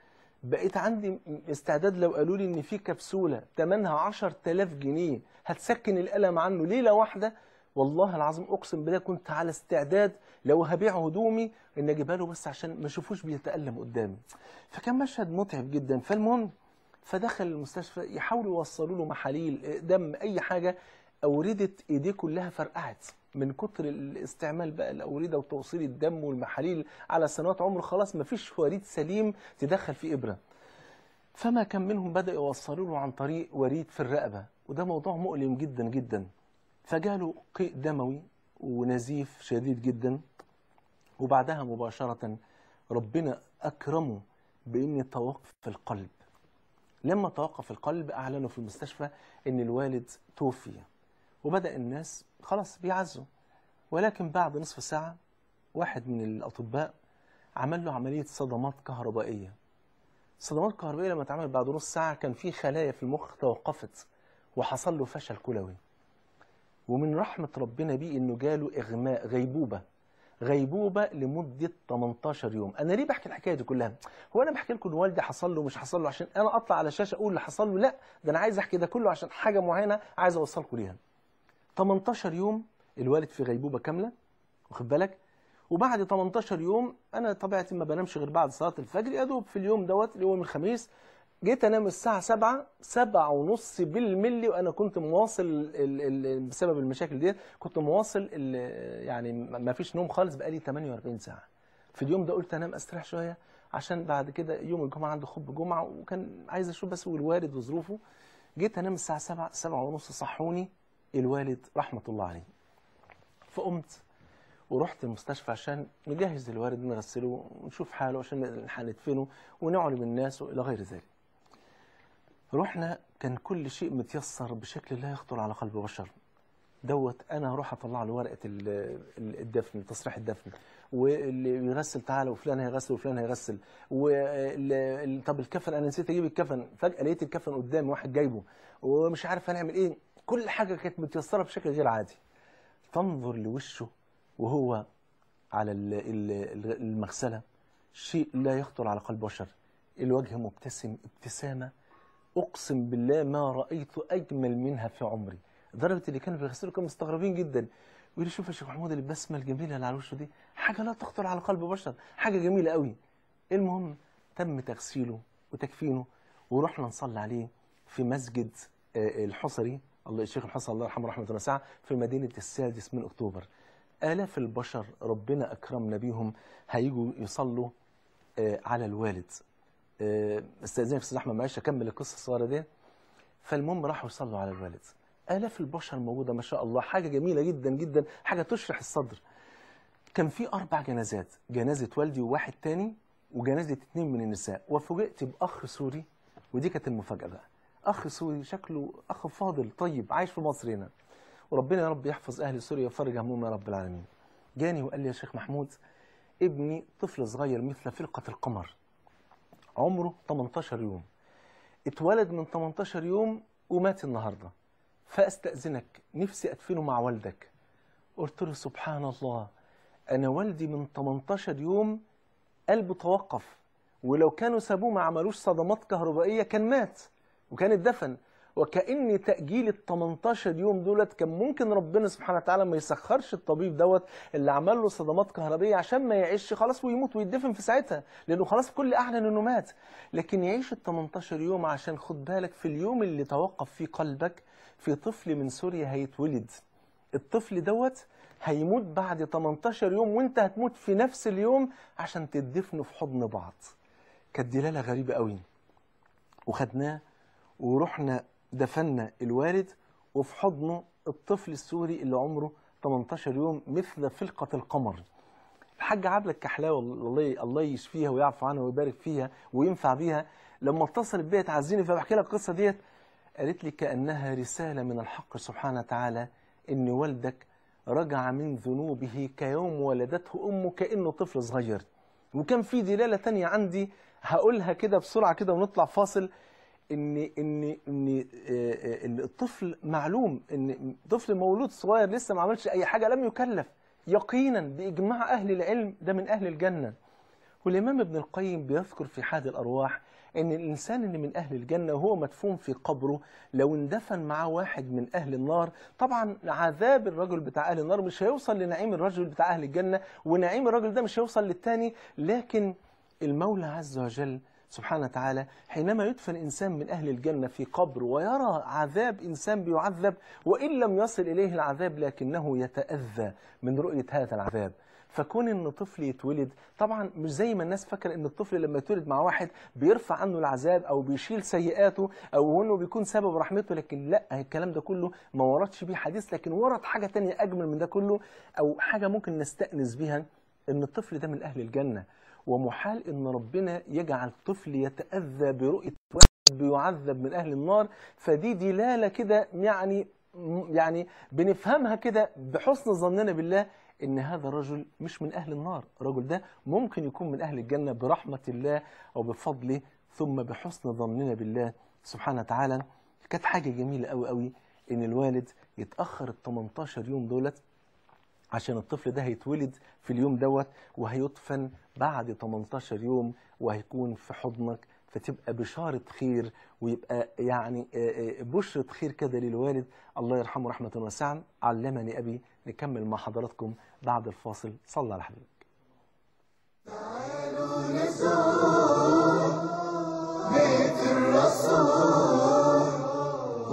بقيت عندي استعداد لو قالوا لي ان في كبسوله ثمنها 10000 جنيه هتسكن الالم عنه ليله واحده والله العظيم اقسم بالله كنت على استعداد لو هبيع هدومي ان اجيبها له بس عشان ما اشوفوش بيتالم قدامي فكان مشهد متعب جدا فالمهم فدخل المستشفى يحاولوا يوصلوا له محاليل دم اي حاجه اوردت ايديه كلها فرقعت من كتر الاستعمال بقى الاورده وتوصيل الدم والمحاليل على سنوات عمر خلاص ما فيش وريد سليم تدخل فيه ابره فما كان منهم بدا يوصلوا له عن طريق وريد في الرقبه وده موضوع مؤلم جدا جدا فجاله قيء دموي ونزيف شديد جدا وبعدها مباشره ربنا اكرمه بان توقف القلب لما توقف القلب اعلنوا في المستشفى ان الوالد توفي وبدأ الناس خلاص بيعزوا ولكن بعد نصف ساعة واحد من الأطباء عمل له عملية صدمات كهربائية الصدمات الكهربائية لما اتعملت بعد نص ساعة كان في خلايا في المخ توقفت وحصل له فشل كلوي ومن رحمة ربنا بيه إنه جاله إغماء غيبوبة غيبوبة لمدة 18 يوم أنا ليه بحكي الحكاية دي كلها هو أنا بحكي لكم والدي حصل له مش حصل له عشان أنا أطلع على الشاشة أقول اللي حصل له لا ده أنا عايز أحكي ده كله عشان حاجة معينة عايز أوصلكم ليها 18 يوم الوالد في غيبوبه كامله واخد بالك وبعد 18 يوم انا طبيعتي ما بنامش غير بعد صلاه الفجر يا دوب في اليوم دوت اللي هو يوم الخميس جيت انام الساعه 7 7 ونص بالملي وانا كنت مواصل الـ الـ بسبب المشاكل ديت كنت مواصل يعني ما فيش نوم خالص بقالي 48 ساعه في اليوم ده قلت انام استريح شويه عشان بعد كده يوم الجمعه عنده خب جمعه وكان عايز اشوف بس والوالد وظروفه جيت انام الساعه 7 7 ونص صحوني الوالد رحمة الله عليه فقمت ورحت المستشفى عشان نجهز الوالد نغسله ونشوف حاله عشان ندفنه ونعلم الناس إلى غير ذلك رحنا كان كل شيء متيسر بشكل لا يخطر على قلب بشر دوت انا هروح اطلع له ورقه الدفن تصريح الدفن واللي يغسل تعالى وفلان هيغسل وفلان هيغسل طب الكفن انا نسيت اجيب الكفن فجاه لقيت الكفن قدامي واحد جايبه ومش عارف هنعمل ايه كل حاجه كانت متيسره بشكل غير عادي تنظر لوشه وهو على المغسله شيء لا يخطر على قلب بشر الوجه مبتسم ابتسامه اقسم بالله ما رايت اجمل منها في عمري لدرجه اللي كانوا بيغسلوا كانوا مستغربين جدا ويقولوا شوف يا شيخ محمود البسمه الجميله اللي على وشه دي حاجه لا تخطر على قلب بشر حاجه جميله قوي المهم تم تغسيله وتكفينه ورحنا نصلي عليه في مسجد آه، الحصري الله الشيخ الحسن الله يرحمه رحمه واسعه في مدينه السادس من اكتوبر آلاف البشر ربنا أكرمنا بيهم هيجوا يصلوا آه على الوالد آه استاذني استاذ احمد معلش اكمل القصه الصغيره دي فالمهم راحوا يصلوا على الوالد آلاف البشر موجوده ما شاء الله حاجه جميله جدا جدا حاجه تشرح الصدر كان في اربع جنازات جنازه والدي وواحد تاني وجنازه اتنين من النساء وفوجئت باخ سوري ودي كانت المفاجاه بقى اخ سوري شكله اخ فاضل طيب عايش في مصر هنا وربنا يا رب يحفظ اهل سوريا ويفرج همهم يا رب العالمين جاني وقال لي يا شيخ محمود ابني طفل صغير مثل فرقه القمر عمره 18 يوم اتولد من 18 يوم ومات النهارده فاستاذنك نفسي ادفنه مع والدك قلت له سبحان الله انا والدي من 18 يوم قلبه توقف ولو كانوا سابوه ما عملوش صدمات كهربائيه كان مات وكان اتدفن وكأن تأجيل ال 18 يوم دولت كان ممكن ربنا سبحانه وتعالى ما يسخرش الطبيب دوت اللي عمل له صدمات كهربية عشان ما يعيش خلاص ويموت ويدفن في ساعتها لأنه خلاص كل أعلن إنه مات لكن يعيش ال 18 يوم عشان خد بالك في اليوم اللي توقف فيه قلبك في طفل من سوريا هيتولد الطفل دوت هيموت بعد 18 يوم وانت هتموت في نفس اليوم عشان تدفنوا في حضن بعض كانت دلاله غريبه قوي وخدناه ورحنا دفنا الوالد وفي حضنه الطفل السوري اللي عمره 18 يوم مثل فلقة القمر الحاج عبلة الكحلاوي والله الله يشفيها ويعفو عنها ويبارك فيها وينفع بيها لما اتصلت بيها تعزيني فبحكي لها القصه ديت قالت لي كانها رساله من الحق سبحانه وتعالى ان والدك رجع من ذنوبه كيوم ولدته امه كانه طفل صغير وكان في دلاله ثانيه عندي هقولها كده بسرعه كده ونطلع فاصل ان ان ان آه، ان الطفل معلوم ان طفل مولود صغير لسه ما عملش اي حاجه لم يكلف يقينا باجماع اهل العلم ده من اهل الجنه والامام ابن القيم بيذكر في حاد الارواح ان الانسان اللي من اهل الجنه وهو مدفون في قبره لو اندفن معاه واحد من اهل النار طبعا عذاب الرجل بتاع اهل النار مش هيوصل لنعيم الرجل بتاع اهل الجنه ونعيم الرجل ده مش هيوصل للتاني لكن المولى عز وجل سبحانه وتعالى حينما يدفن إنسان من أهل الجنة في قبر ويرى عذاب إنسان بيعذب وإن لم يصل إليه العذاب لكنه يتأذى من رؤية هذا العذاب فكون ان طفل يتولد طبعا مش زي ما الناس فاكره ان الطفل لما يتولد مع واحد بيرفع عنه العذاب او بيشيل سيئاته او انه بيكون سبب رحمته لكن لا الكلام ده كله ما وردش بيه حديث لكن ورد حاجه تانية اجمل من ده كله او حاجه ممكن نستانس بيها ان الطفل ده من اهل الجنه ومحال ان ربنا يجعل طفل يتاذى برؤيه واحد بيعذب من اهل النار فدي دلاله كده يعني يعني بنفهمها كده بحسن ظننا بالله ان هذا الرجل مش من اهل النار الرجل ده ممكن يكون من اهل الجنه برحمه الله او بفضله ثم بحسن ظننا بالله سبحانه وتعالى كانت حاجه جميله قوي قوي ان الوالد يتاخر ال 18 يوم دولت عشان الطفل ده هيتولد في اليوم دوت وهيدفن بعد 18 يوم وهيكون في حضنك فتبقى بشارة خير ويبقى يعني بشرة خير كده للوالد الله يرحمه رحمة واسعة علمني أبي نكمل مع حضراتكم بعد الفاصل صلى على حبيبك تعالوا نزور بيت الرسول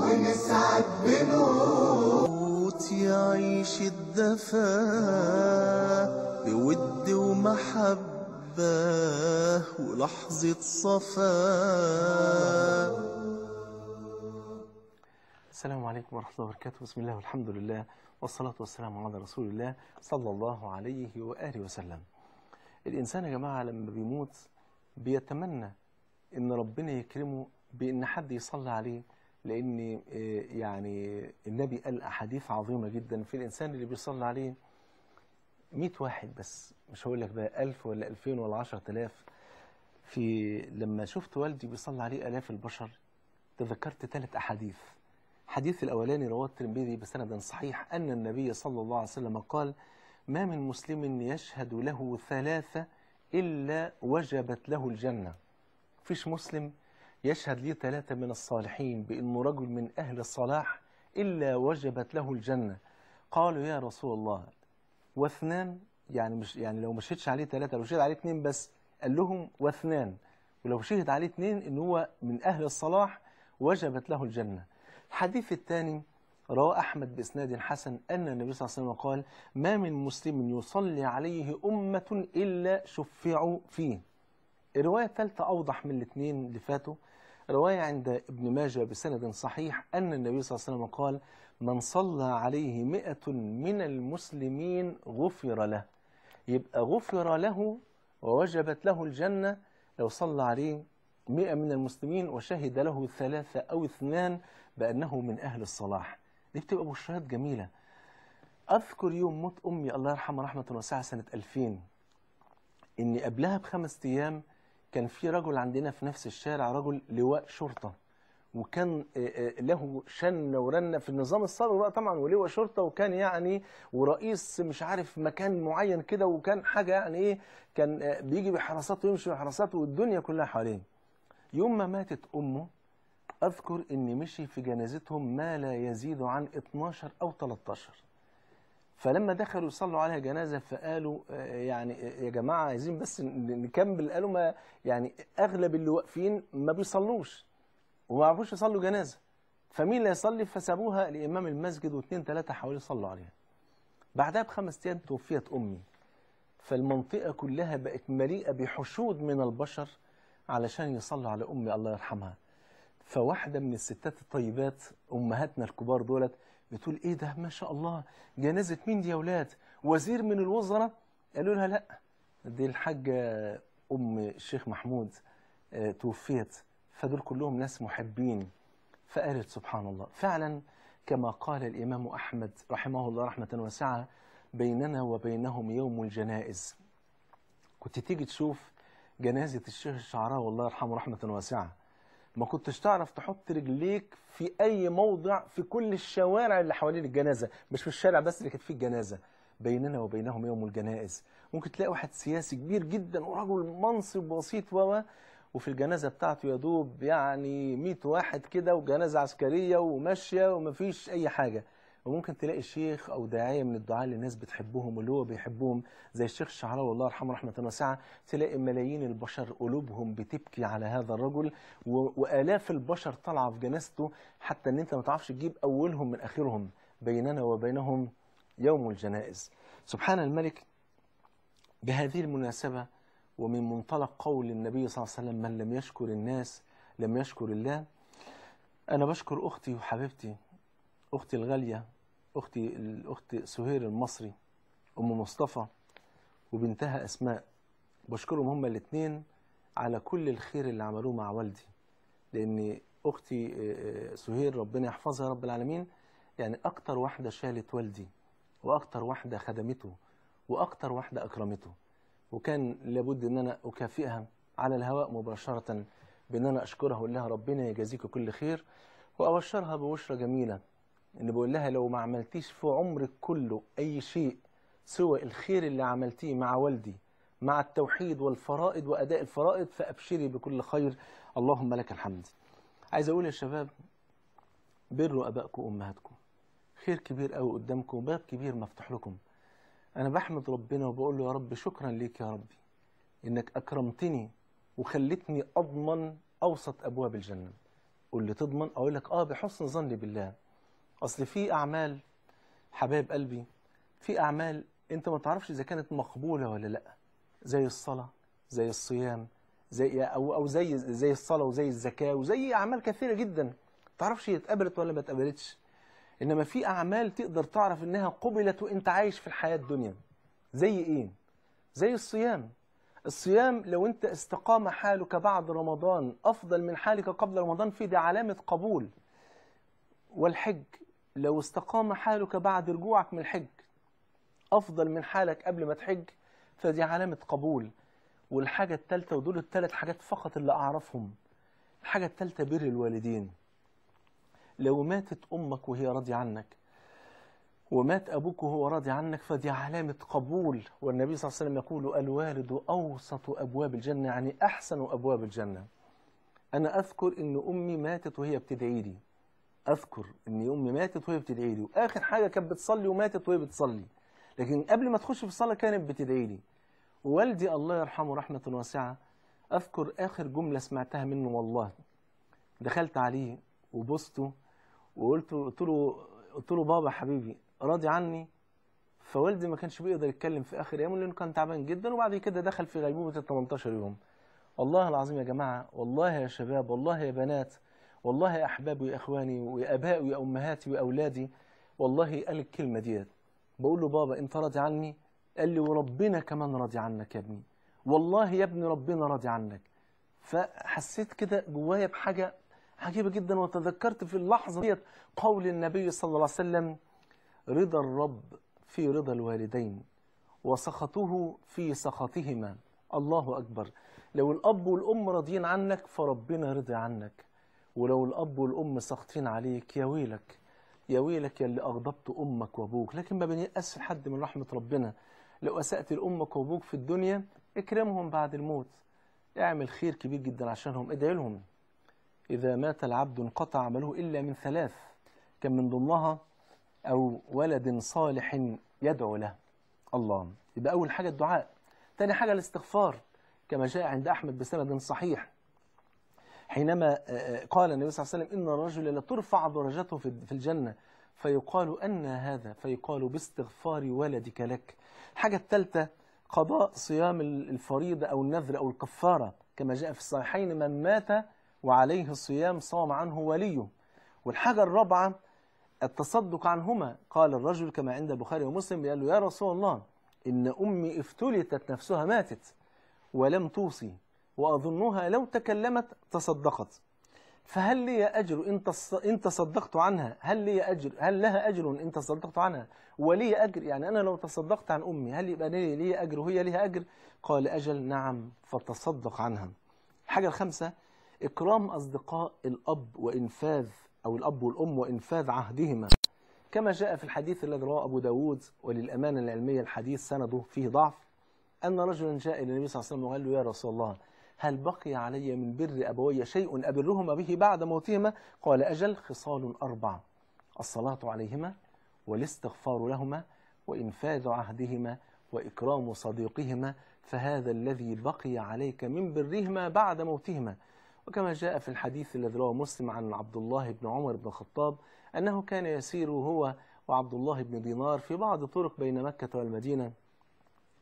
ونسعد بنور يعيش الدفا بود ومحبة ولحظة صفا السلام عليكم ورحمة الله وبركاته بسم الله والحمد لله والصلاة والسلام على رسول الله صلى الله عليه وآله وسلم الإنسان يا جماعة لما بيموت بيتمنى إن ربنا يكرمه بإن حد يصلي عليه لان آه، يعني النبي قال احاديث عظيمه جدا في الانسان اللي بيصلي عليه 100 واحد بس مش هقول لك بقى 1000 ولا 2000 ولا 10000 في لما شفت والدي بيصلي عليه الاف البشر تذكرت ثلاث احاديث الحديث الاولاني رواه الترمذي بسند صحيح ان النبي صلى الله عليه وسلم قال ما من مسلم يشهد له ثلاثه الا وجبت له الجنه فيش مسلم يشهد لي ثلاثة من الصالحين بأنه رجل من أهل الصلاح إلا وجبت له الجنة قالوا يا رسول الله واثنان يعني مش يعني لو مشيتش عليه ثلاثة لو شهد عليه اثنين بس قال لهم واثنان ولو شهد عليه اثنين ان هو من اهل الصلاح وجبت له الجنه. الحديث الثاني رواه احمد باسناد حسن ان النبي صلى الله عليه وسلم قال: ما من مسلم يصلي عليه امه الا شفعوا فيه. الروايه الثالثه اوضح من الاثنين اللي فاتوا رواية عند ابن ماجه بسند صحيح أن النبي صلى الله عليه وسلم قال من صلى عليه مئة من المسلمين غفر له يبقى غفر له ووجبت له الجنة لو صلى عليه مئة من المسلمين وشهد له ثلاثة أو اثنان بأنه من أهل الصلاح دي بتبقى بشرات جميلة أذكر يوم موت أمي الله يرحمها رحمة واسعة سنة 2000 إني قبلها بخمس أيام كان في رجل عندنا في نفس الشارع رجل لواء شرطه وكان آه، آه، له شن ورنه في النظام الثوري بقى طبعا ولواء شرطه وكان يعني ورئيس مش عارف مكان معين كده وكان حاجه يعني ايه كان آه، بيجي بحراسات ويمشي بحراسات والدنيا كلها حواليه. يوم ما ماتت امه اذكر اني مشي في جنازتهم ما لا يزيد عن 12 او 13 فلما دخلوا يصلوا عليها جنازه فقالوا آه، يعني آه، يا جماعه عايزين بس نكمل قالوا ما يعني اغلب اللي واقفين ما بيصلوش وما يعرفوش يصلوا جنازه فمين اللي يصلي فسابوها لامام المسجد واثنين ثلاثه حواليه صلوا عليها بعدها بخمس ايام توفيت امي فالمنطقه كلها بقت مليئه بحشود من البشر علشان يصلوا على امي الله يرحمها فواحده من الستات الطيبات امهاتنا الكبار دولت بتقول ايه ده ما شاء الله جنازه مين دي يا اولاد وزير من الوزراء قالوا لها لا دي الحاجه ام الشيخ محمود آه، توفيت فدول كلهم ناس محبين فقالت سبحان الله فعلا كما قال الامام احمد رحمه الله رحمه واسعه بيننا وبينهم يوم الجنائز كنت تيجي تشوف جنازه الشيخ الشعراء والله يرحمه رحمه واسعه ما كنتش تعرف تحط رجليك في اي موضع في كل الشوارع اللي حوالين الجنازه مش في الشارع بس اللي كانت فيه الجنازه بيننا وبينهم يوم الجنائز ممكن تلاقي واحد سياسي كبير جدا ورجل منصب بسيط و وفي الجنازه بتاعته يا دوب يعني 100 واحد كده وجنازه عسكريه وماشيه ومفيش اي حاجه وممكن تلاقي شيخ او داعيه من الدعاه اللي الناس بتحبهم واللي هو بيحبهم زي الشيخ الشعراوي الله يرحمه رحمه واسعه تلاقي ملايين البشر قلوبهم بتبكي على هذا الرجل والاف البشر طالعه في جنازته حتى ان انت ما تعرفش تجيب اولهم من اخرهم بيننا وبينهم يوم الجنائز سبحان الملك بهذه المناسبة ومن منطلق قول النبي صلى الله عليه وسلم من لم يشكر الناس لم يشكر الله أنا بشكر أختي وحبيبتي أختي الغالية اختي الاخت سهير المصري ام مصطفى وبنتها اسماء بشكرهم هما الاثنين على كل الخير اللي عملوه مع والدي لان اختي آه، آه، سهير ربنا يحفظها رب العالمين يعني اكتر واحده شالت والدي واكتر واحده خدمته واكتر واحده اكرمته وكان لابد ان انا اكافئها على الهواء مباشره بان انا اشكرها واقول لها ربنا يجازيك كل خير وابشرها ببشره جميله اللي بقول لها لو ما عملتيش في عمرك كله أي شيء سوى الخير اللي عملتيه مع والدي مع التوحيد والفرائض وأداء الفرائض فأبشري بكل خير اللهم لك الحمد عايز أقول يا شباب بروا أبائكم وأمهاتكم خير كبير قوي قدامكم وباب كبير مفتوح لكم أنا بحمد ربنا وبقول له يا رب شكرا ليك يا ربي إنك أكرمتني وخلتني أضمن أوسط أبواب الجنة قول لي تضمن أقول لك آه بحسن ظني بالله اصل في اعمال حبايب قلبي في اعمال انت ما تعرفش اذا كانت مقبوله ولا لا زي الصلاه زي الصيام زي او او زي زي الصلاه وزي الزكاه وزي اعمال كثيره جدا تعرفش هي اتقبلت ولا ما اتقبلتش انما في اعمال تقدر تعرف انها قبلت وانت عايش في الحياه الدنيا زي ايه زي الصيام الصيام لو انت استقام حالك بعد رمضان افضل من حالك قبل رمضان في دي علامه قبول والحج لو استقام حالك بعد رجوعك من الحج أفضل من حالك قبل ما تحج فدي علامة قبول والحاجة التالتة ودول التلات حاجات فقط اللي أعرفهم الحاجة التالتة بر الوالدين لو ماتت أمك وهي راضية عنك ومات أبوك وهو راضي عنك فدي علامة قبول والنبي صلى الله عليه وسلم يقول الوالد أوسط أبواب الجنة يعني أحسن أبواب الجنة أنا أذكر أن أمي ماتت وهي بتدعي لي اذكر ان امي ماتت وهي بتدعي لي واخر حاجه كانت بتصلي وماتت وهي بتصلي لكن قبل ما تخش في الصلاه كانت بتدعي لي ووالدي الله يرحمه رحمه واسعه اذكر اخر جمله سمعتها منه والله دخلت عليه وبوسته وقلت قلت له قلت له بابا حبيبي راضي عني فوالدي ما كانش بيقدر يتكلم في اخر ايامه لانه كان تعبان جدا وبعد كده دخل في غيبوبه ال 18 يوم والله العظيم يا جماعه والله يا شباب والله يا بنات والله يا أحبابي ويا إخواني وأمهاتي ويا أمهاتي وأولادي والله قال الكلمة ديت بقول له بابا أنت راضي عني قال لي وربنا كمان راضي عنك يا ابني والله يا ابني ربنا راضي عنك فحسيت كده جوايا بحاجة عجيبة جدا وتذكرت في اللحظة ديت قول النبي صلى الله عليه وسلم رضا الرب في رضا الوالدين وسخطه في سخطهما الله أكبر لو الأب والأم راضيين عنك فربنا رضي عنك ولو الاب والام ساخطين عليك يا ويلك يا ويلك يا اللي اغضبت امك وابوك لكن ما بنيأسش حد من رحمه ربنا لو اسأت لامك وابوك في الدنيا اكرمهم بعد الموت اعمل خير كبير جدا عشانهم ادعي لهم اذا مات العبد انقطع عمله الا من ثلاث كان من ضمنها او ولد صالح يدعو له الله يبقى اول حاجه الدعاء تاني حاجه الاستغفار كما جاء عند احمد بسند صحيح حينما آه، آه، قال النبي صلى الله عليه وسلم إن الرجل لترفع درجته في الجنة فيقال أن هذا فيقال باستغفار ولدك لك الحاجة الثالثة قضاء صيام الفريضة أو النذر أو الكفارة كما جاء في الصحيحين من مات وعليه الصيام صام عنه وليه والحاجة الرابعة التصدق عنهما قال الرجل كما عند البخاري ومسلم قال له يا رسول الله إن أمي افتلتت نفسها ماتت ولم توصي وأظنها لو تكلمت تصدقت فهل لي أجر إن تصدقت عنها هل لي أجر هل لها أجر إن تصدقت عنها ولي أجر يعني أنا لو تصدقت عن أمي هل يبقى لي, لي أجر وهي لها أجر قال أجل نعم فتصدق عنها الحاجة الخامسة إكرام أصدقاء الأب وإنفاذ أو الأب والأم وإنفاذ عهدهما كما جاء في الحديث الذي رواه أبو داود وللأمانة العلمية الحديث سنده فيه ضعف أن رجلا جاء إلى النبي صلى الله عليه وسلم وقال له يا رسول الله هل بقي علي من بر أبوي شيء أبرهما به بعد موتهما قال أجل خصال أربع الصلاة عليهما والاستغفار لهما وإنفاذ عهدهما وإكرام صديقهما فهذا الذي بقي عليك من برهما بعد موتهما وكما جاء في الحديث الذي رواه مسلم عن عبد الله بن عمر بن الخطاب أنه كان يسير هو وعبد الله بن دينار في بعض طرق بين مكة والمدينة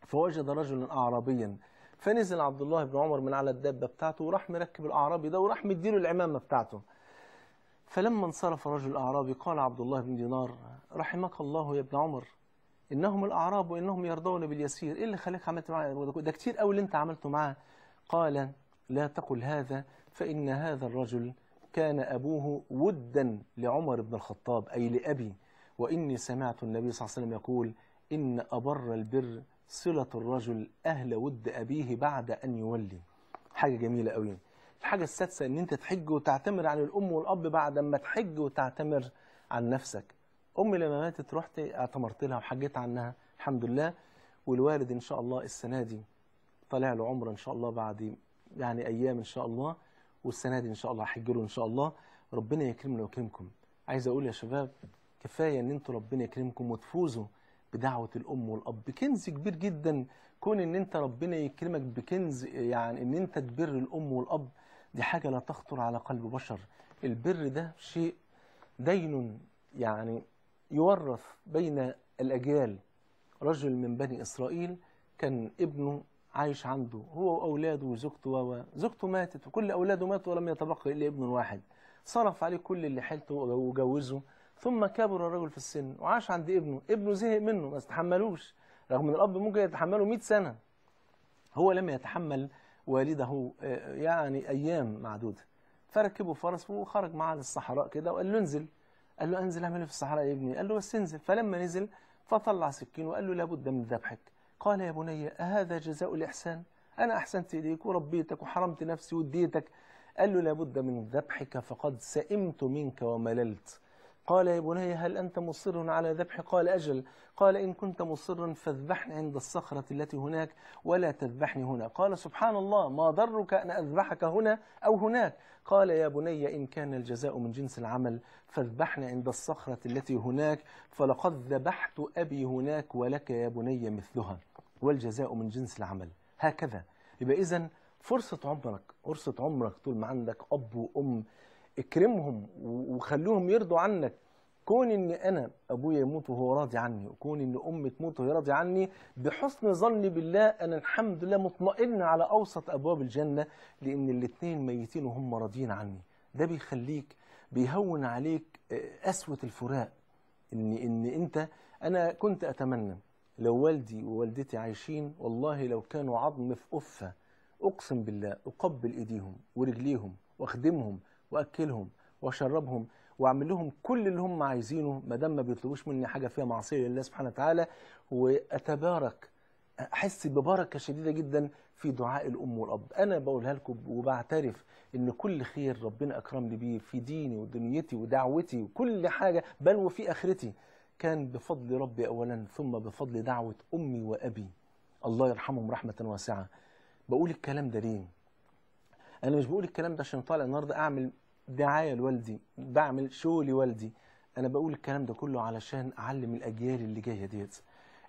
فوجد رجلا أعرابيا فنزل عبد الله بن عمر من على الدابه بتاعته وراح مركب الاعرابي ده وراح مديله العمامه بتاعته فلما انصرف رجل اعرابي قال عبد الله بن دينار رحمك الله يا ابن عمر انهم الاعراب وانهم يرضون باليسير ايه اللي خلاك عملت معاه ده كتير قوي اللي انت عملته معاه قال لا تقل هذا فان هذا الرجل كان ابوه ودا لعمر بن الخطاب اي لابي واني سمعت النبي صلى الله عليه وسلم يقول ان ابر البر صلة الرجل أهل ود أبيه بعد أن يولي حاجة جميلة قوي الحاجة السادسة أن أنت تحج وتعتمر عن الأم والأب بعد ما تحج وتعتمر عن نفسك أمي لما ماتت رحت اعتمرت لها وحجيت عنها الحمد لله والوالد إن شاء الله السنة دي طالع له عمره إن شاء الله بعد يعني أيام إن شاء الله والسنة دي إن شاء الله حجره له إن شاء الله ربنا يكرمنا ويكرمكم عايز أقول يا شباب كفاية أن أنتوا ربنا يكرمكم وتفوزوا بدعوه الام والاب كنز كبير جدا كون ان انت ربنا يكرمك بكنز يعني ان انت تبر الام والاب دي حاجه لا تخطر على قلب بشر البر ده شيء دين يعني يورث بين الاجيال رجل من بني اسرائيل كان ابنه عايش عنده هو واولاده وزوجته وزوجته ماتت وكل اولاده ماتوا ولم يتبقى الا ابن واحد صرف عليه كل اللي حيلته وجوزه ثم كبر الرجل في السن وعاش عند ابنه ابنه زهق منه ما استحملوش رغم ان الاب ممكن يتحمله 100 سنه هو لم يتحمل والده آه، يعني ايام معدوده فركبه فرس وخرج معاه للصحراء كده وقال له انزل قال له انزل اعمل إيه في الصحراء يا ابني قال له بس انزل فلما نزل فطلع سكين وقال له لابد من ذبحك قال يا بني أهذا جزاء الإحسان أنا أحسنت إليك وربيتك وحرمت نفسي واديتك قال له لابد من ذبحك فقد سئمت منك ومللت قال يا بني هل أنت مصر على ذبح قال أجل قال إن كنت مصرا فاذبحني عند الصخرة التي هناك ولا تذبحني هنا قال سبحان الله ما ضرك أن أذبحك هنا أو هناك قال يا بني إن كان الجزاء من جنس العمل فاذبحني عند الصخرة التي هناك فلقد ذبحت أبي هناك ولك يا بني مثلها والجزاء من جنس العمل هكذا يبقى إذا فرصة عمرك فرصة عمرك طول ما عندك أب وأم اكرمهم وخلوهم يرضوا عنك كون ان انا ابويا يموت وهو راضي عني وكون ان امي تموت وهي راضي عني بحسن ظني بالله انا الحمد لله مطمئن على اوسط ابواب الجنه لان الاثنين ميتين وهم راضيين عني ده بيخليك بيهون عليك قسوه آه، الفراق ان ان انت انا كنت اتمنى لو والدي ووالدتي عايشين والله لو كانوا عظم في قفه اقسم بالله اقبل ايديهم ورجليهم واخدمهم واكلهم واشربهم واعمل لهم كل اللي هم عايزينه ما دام ما بيطلبوش مني حاجه فيها معصيه لله سبحانه وتعالى واتبارك احس ببركه شديده جدا في دعاء الام والاب انا بقولها لكم وبعترف ان كل خير ربنا اكرمني بيه في ديني ودنيتي ودعوتي وكل حاجه بل وفي اخرتي كان بفضل ربي اولا ثم بفضل دعوه امي وابي الله يرحمهم رحمه واسعه بقول الكلام ده ليه انا مش بقول الكلام ده عشان طالع النهارده اعمل دعايه لوالدي بعمل شو لوالدي انا بقول الكلام ده كله علشان اعلم الاجيال اللي جايه ديت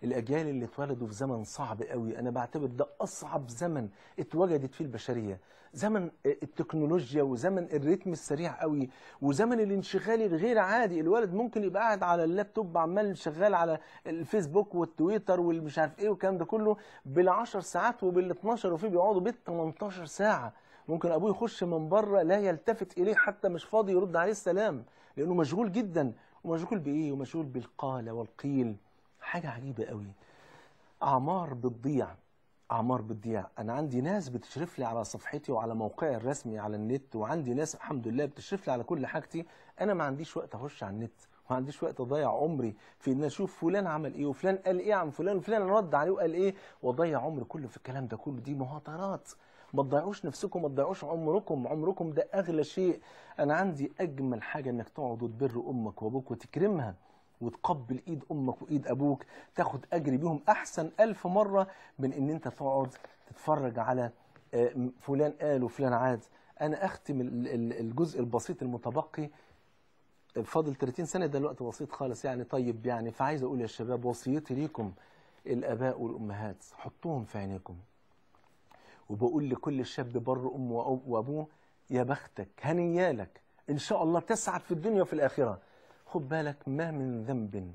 الاجيال اللي اتولدوا في زمن صعب قوي انا بعتبر ده اصعب زمن اتوجدت فيه البشريه زمن التكنولوجيا وزمن الريتم السريع قوي وزمن الانشغال الغير عادي الولد ممكن يبقى قاعد على اللابتوب عمال شغال على الفيسبوك والتويتر والمش عارف ايه والكلام ده كله بالعشر ساعات وبال12 وفي بيقعدوا بال18 ساعه ممكن ابوه يخش من بره لا يلتفت اليه حتى مش فاضي يرد عليه السلام لانه مشغول جدا ومشغول بايه ومشغول بالقال والقيل حاجه عجيبه قوي اعمار بتضيع اعمار بتضيع انا عندي ناس بتشرف لي على صفحتي وعلى موقعي الرسمي على النت وعندي ناس الحمد لله بتشرف لي على كل حاجتي انا ما عنديش وقت اخش على النت ما عنديش وقت اضيع عمري في ان اشوف فلان عمل ايه وفلان قال ايه عن فلان وفلان رد عليه وقال ايه واضيع عمري كله في الكلام ده كله دي مهاترات ما تضيعوش نفسكم ما تضيعوش عمركم عمركم ده اغلى شيء انا عندي اجمل حاجه انك تقعد وتبر امك وابوك وتكرمها وتقبل ايد امك وايد ابوك تاخد اجر بيهم احسن الف مره من ان انت تقعد تتفرج على آه، فلان قال وفلان عاد انا اختم الجزء البسيط المتبقي فاضل 30 سنه ده الوقت بسيط خالص يعني طيب يعني فعايز اقول يا شباب وصيتي ليكم الاباء والامهات حطوهم في عينيكم وبقول لكل شاب بر أم وأبوه يا بختك هنيالك إن شاء الله تسعد في الدنيا وفي الآخرة خد بالك ما من ذنب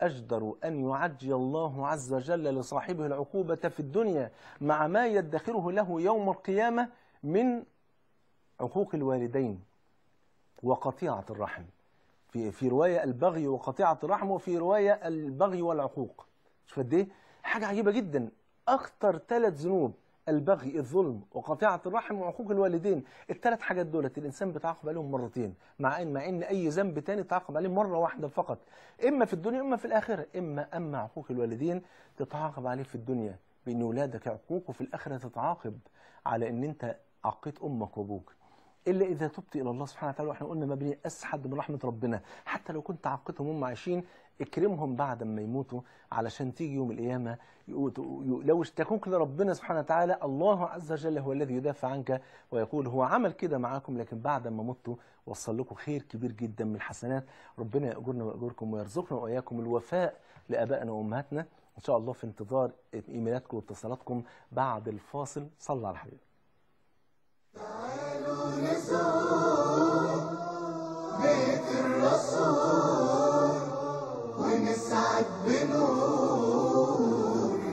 أجدر أن يعجي الله عز وجل لصاحبه العقوبة في الدنيا مع ما يدخره له يوم القيامة من عقوق الوالدين وقطيعة الرحم في في رواية البغي وقطيعة الرحم وفي رواية البغي والعقوق شوف قد إيه حاجة عجيبة جدا أخطر ثلاث ذنوب البغي الظلم وقطيعه الرحم وعقوق الوالدين الثلاث حاجات دولت الانسان بيتعاقب عليهم مرتين مع ان مع ان اي ذنب تاني تعاقب عليه مره واحده فقط اما في الدنيا اما في الاخره اما اما عقوق الوالدين تتعاقب عليه في الدنيا بان ولادك عقوق وفي الاخره تتعاقب على ان انت عقيت امك وابوك الا اذا تبت الى الله سبحانه وتعالى واحنا قلنا مبني اسحد من رحمه ربنا حتى لو كنت عقيتهم هم عايشين اكرمهم بعد ما يموتوا علشان تيجي يوم القيامه لو اشتكوك لربنا سبحانه وتعالى الله عز وجل هو الذي يدافع عنك ويقول هو عمل كده معاكم لكن بعد ما متوا وصل لكم خير كبير جدا من الحسنات ربنا ياجرنا واجركم ويرزقنا واياكم الوفاء لابائنا وامهاتنا ان شاء الله في انتظار ايميلاتكم واتصالاتكم بعد الفاصل صلى على الحبيب تعالوا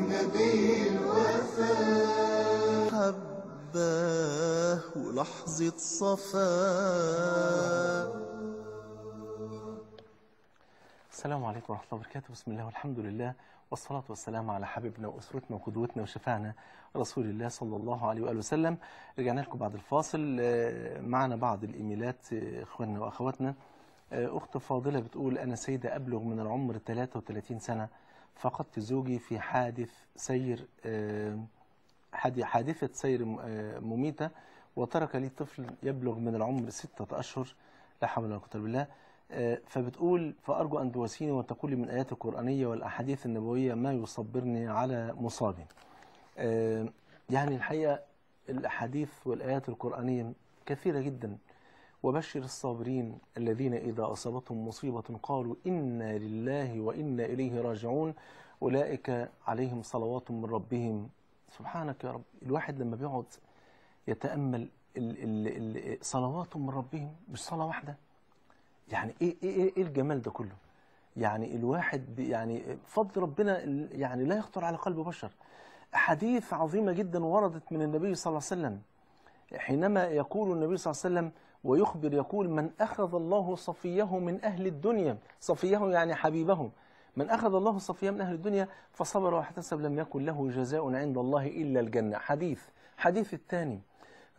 نبي الوفا حباه ولحظة صفا السلام عليكم ورحمة الله وبركاته بسم الله والحمد لله والصلاة والسلام على حبيبنا وأسرتنا وقدوتنا وشفاعنا رسول الله صلى الله عليه وآله وسلم رجعنا لكم بعد الفاصل آه، معنا بعض الإيميلات آه، إخواننا وأخواتنا أخت فاضلة بتقول أنا سيدة أبلغ من العمر 33 سنة فقدت زوجي في حادث سير آه، حادثة سير آه، مميتة وترك لي طفل يبلغ من العمر ستة أشهر لا حول ولا قوة إلا بالله آه، فبتقول فأرجو أن تواسيني وتقولي من آيات القرآنية والأحاديث النبوية ما يصبرني على مصابي يعني الحقيقة الأحاديث والآيات القرآنية كثيرة جدا وبشر الصابرين الذين إذا أصابتهم مصيبة قالوا إنا لله وإنا إليه راجعون أولئك عليهم صلوات من ربهم سبحانك يا رب الواحد لما بيقعد يتأمل صلوات من ربهم مش صلاة واحدة يعني إيه, إيه, إيه, إيه الجمال ده كله يعني الواحد يعني فضل ربنا يعني لا يخطر على قلب بشر حديث عظيمة جدا وردت من النبي صلى الله عليه وسلم حينما يقول النبي صلى الله عليه وسلم ويخبر يقول من أخذ الله صفيه من أهل الدنيا صفيه يعني حبيبهم من أخذ الله صفيه من أهل الدنيا فصبر واحتسب لم يكن له جزاء عند الله إلا الجنة حديث حديث الثاني